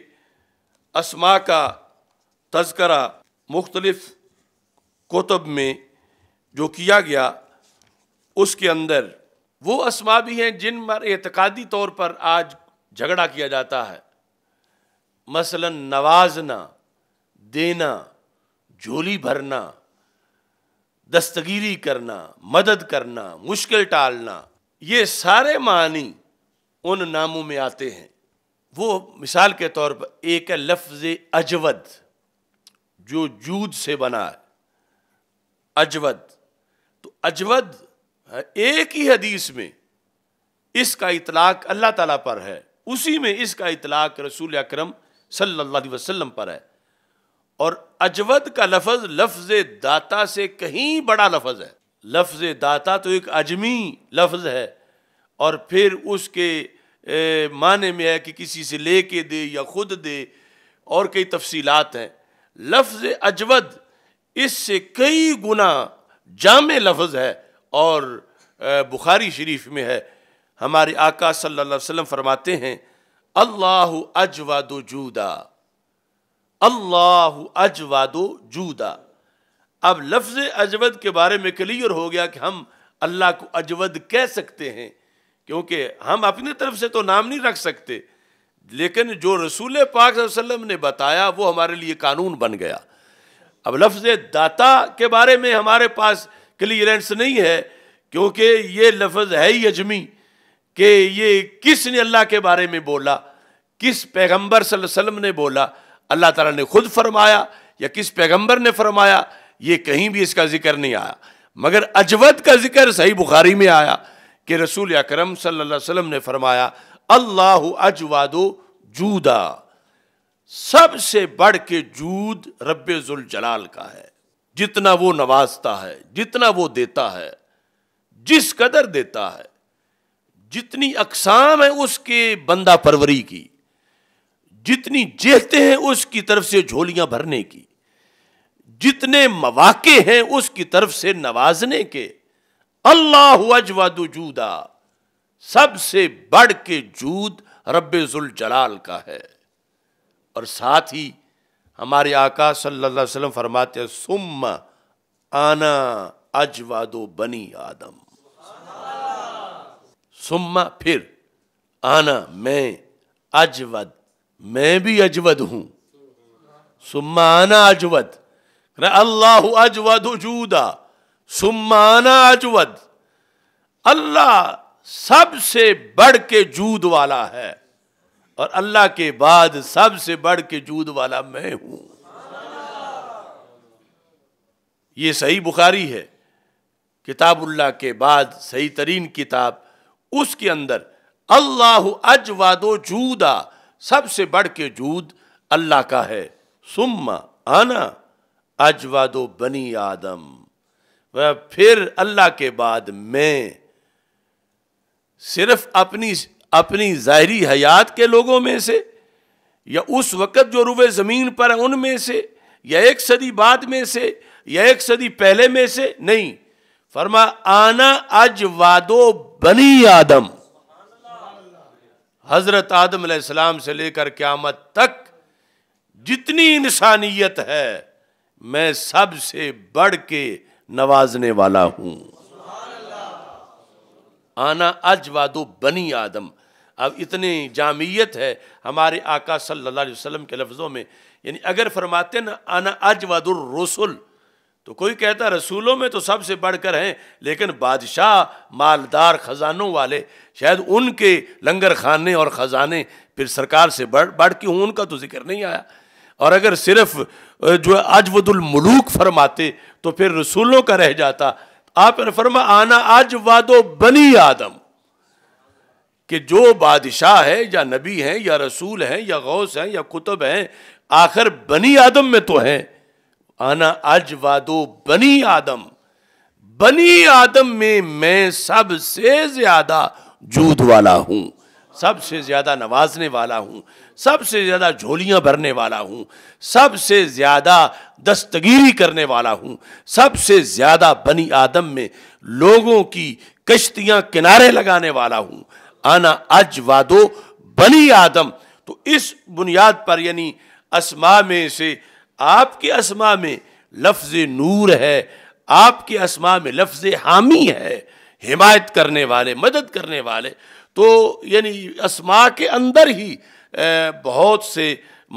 असमा का तस्करा मुख्तलफ़ कुतब में जो किया गया उसके अंदर वो असमा भी हैं जिन पर एतकादी तौर पर आज झगड़ा किया जाता है मसलन नवाजना देना झोली भरना दस्तगीरी करना मदद करना मुश्किल टालना ये सारे मानी उन नामों में आते हैं वो मिसाल के तौर पर एक है लफ्ज़ अजवद जो जूद से बना है अजवद तो अजवद एक ही हदीस में इसका इतलाक अल्लाह ताला पर है उसी में इसका इतलाक रसूल अक्रम सल्लल्लाहु अलैहि वसल्लम पर है और अजवद का लफज लफ्ज दाता से कहीं बड़ा लफज है लफ्ज दाता तो एक अजमी लफ्ज है और फिर उसके ए, माने में है कि किसी से ले के दे या खुद दे और कई तफसीलात हैं लफ्ज अजवद इससे कई गुना जाम लफ्ज है और बुखारी शरीफ में है हमारे आका सल्लल्लाहु अलैहि वसल्लम फरमाते हैं अल्लाह अजवादो जूदा अल्लाह अजवादो जूदा अब लफ्ज़ अजवद के बारे में क्लियर हो गया कि हम अल्लाह को अजवद कह सकते हैं क्योंकि हम अपनी तरफ से तो नाम नहीं रख सकते लेकिन जो रसूल पाक वसल्लम ने बताया वो हमारे लिए कानून बन गया अब लफ्ज़ दाता के बारे में हमारे पास क्लियरेंस नहीं है क्योंकि ये लफज है ही अजमी कि ये किस ने अल्लाह के बारे में बोला किस पैगम्बर सल्लम ने बोला अल्लाह तला ने खुद फरमाया या किस पैगम्बर ने फरमाया ये कहीं भी इसका जिक्र नहीं आया मगर अजवद का जिक्र सही बुखारी में आया कि रसूल अक्रम सल्लम ने फरमाया अल्लाह अजवादो जूदा सबसे बढ़ के जूद रब्बुल जलाल का है जितना वो नवाजता है जितना वो देता है जिस कदर देता है जितनी अकसाम है उसके बंदा परवरी की जितनी जेहते हैं उसकी तरफ से झोलियां भरने की जितने मवाक़े हैं उसकी तरफ से नवाजने के अल्लाह अजवादूदा सबसे बढ़ के जूद रबुल जलाल का है और साथ ही हमारे आका सल्लल्लाहु अलैहि वसल्लम फरमाते हैं सुम आना अजवादो बनी आदम सुम्मा फिर आना मैं अजवद मैं भी अजवद हूं सुम्मा आना अजवद अल्लाह अजवद जूदा सुम्मा आना अजवद अल्लाह सबसे बढ़ के जूद वाला है और अल्लाह के बाद सबसे बढ़ के जूद वाला मैं हूं ये सही बुखारी है किताबुल्ला के बाद सही तरीन किताब उसके अंदर अल्लाह अजवादो जूदा सबसे बढ़ के जूद अल्लाह का है सुम्मा आना अजवादो बनी आदम वह फिर अल्लाह के बाद मैं सिर्फ अपनी अपनी ज़ाहरी हयात के लोगों में से या उस वक़्त जो रुवे ज़मीन पर है उनमें से या एक सदी बाद में से या एक सदी पहले में से नहीं फरमा आना अज वादो बनी आदम हज़रत आदम आदम से लेकर क़्यामत तक जितनी इंसानियत है मैं सबसे बढ़ के नवाजने वाला हूं आना अज वादो बनी आदम अब इतनी जामियत है हमारे आका सल्लल्लाहु अलैहि वसल्लम के लफ्ज़ों में यानी अगर फरमाते ना आना अना अजवदुर्रसुल तो कोई कहता रसूलों में तो सबसे बढ़ कर हैं लेकिन बादशाह मालदार ख़जानों वाले शायद उनके लंगर खाने और ख़जाने फिर सरकार से बढ़ बढ़ क्यों उनका तो जिक्र नहीं आया और अगर सिर्फ जो है अजवदुलमलूक फरमाते तो फिर रसूलों का रह जाता आप फरमा आना आज वादो बनी आदम कि जो बादशाह है या नबी हैं या रसूल हैं या गौस हैं या कुतुब हैं आखिर बनी आदम में तो हैं आना अज वादो बनी आदम बनी आदम में मैं सबसे ज्यादा जूद वाला हूं सबसे ज्यादा नवाजने वाला हूँ सबसे ज्यादा झोलियां भरने वाला हूं सबसे ज्यादा दस्तगीरी करने वाला हूँ सबसे ज्यादा बनी आदम में लोगों की कश्तियां किनारे लगाने वाला हूं आना अज वादो बनी आदम तो इस बुनियाद पर यानी असमा में से आपके असमा में लफ्ज़ नूर है आपके असमा में लफ्ज़ हामी है हिमायत करने वाले मदद करने वाले तो यानी असमा के अंदर ही बहुत से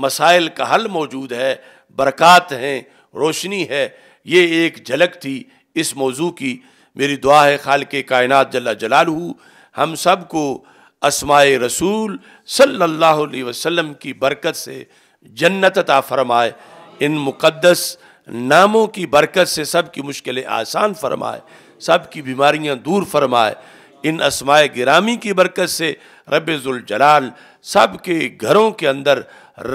मसाइल का हल मौजूद है बरक़ात हैं रोशनी है ये एक झलक थी इस मौजू की मेरी दुआ है खाल के कायनत जला जलालू हम सब को असमाय रसूल सल्लल्लाहु अलैहि वसल्लम की बरकत से जन्नत ता फरमाए इन मुक़दस नामों की बरकत से सब की मुश्किलें आसान फरमाए सब की बीमारियां दूर फरमाए इन असमाय गिरामी की बरकत से रबाल सब के घरों के अंदर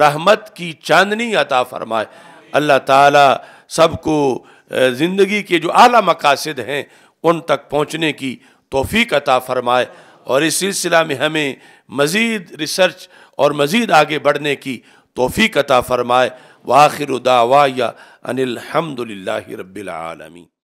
रहमत की चांदनी अता फरमाए अल्लाह ताला सबको ज़िंदगी के जो आला मकासद हैं उन तक पहुँचने की तोफ़ी अता फ़रमाए और इस सिलसिला में हमें मज़ीद रिसर्च और मज़ीद आगे बढ़ने की तोफ़ी अता फ़रमाए वाखिर दावा या अनिलहमदिल्ला रबालमी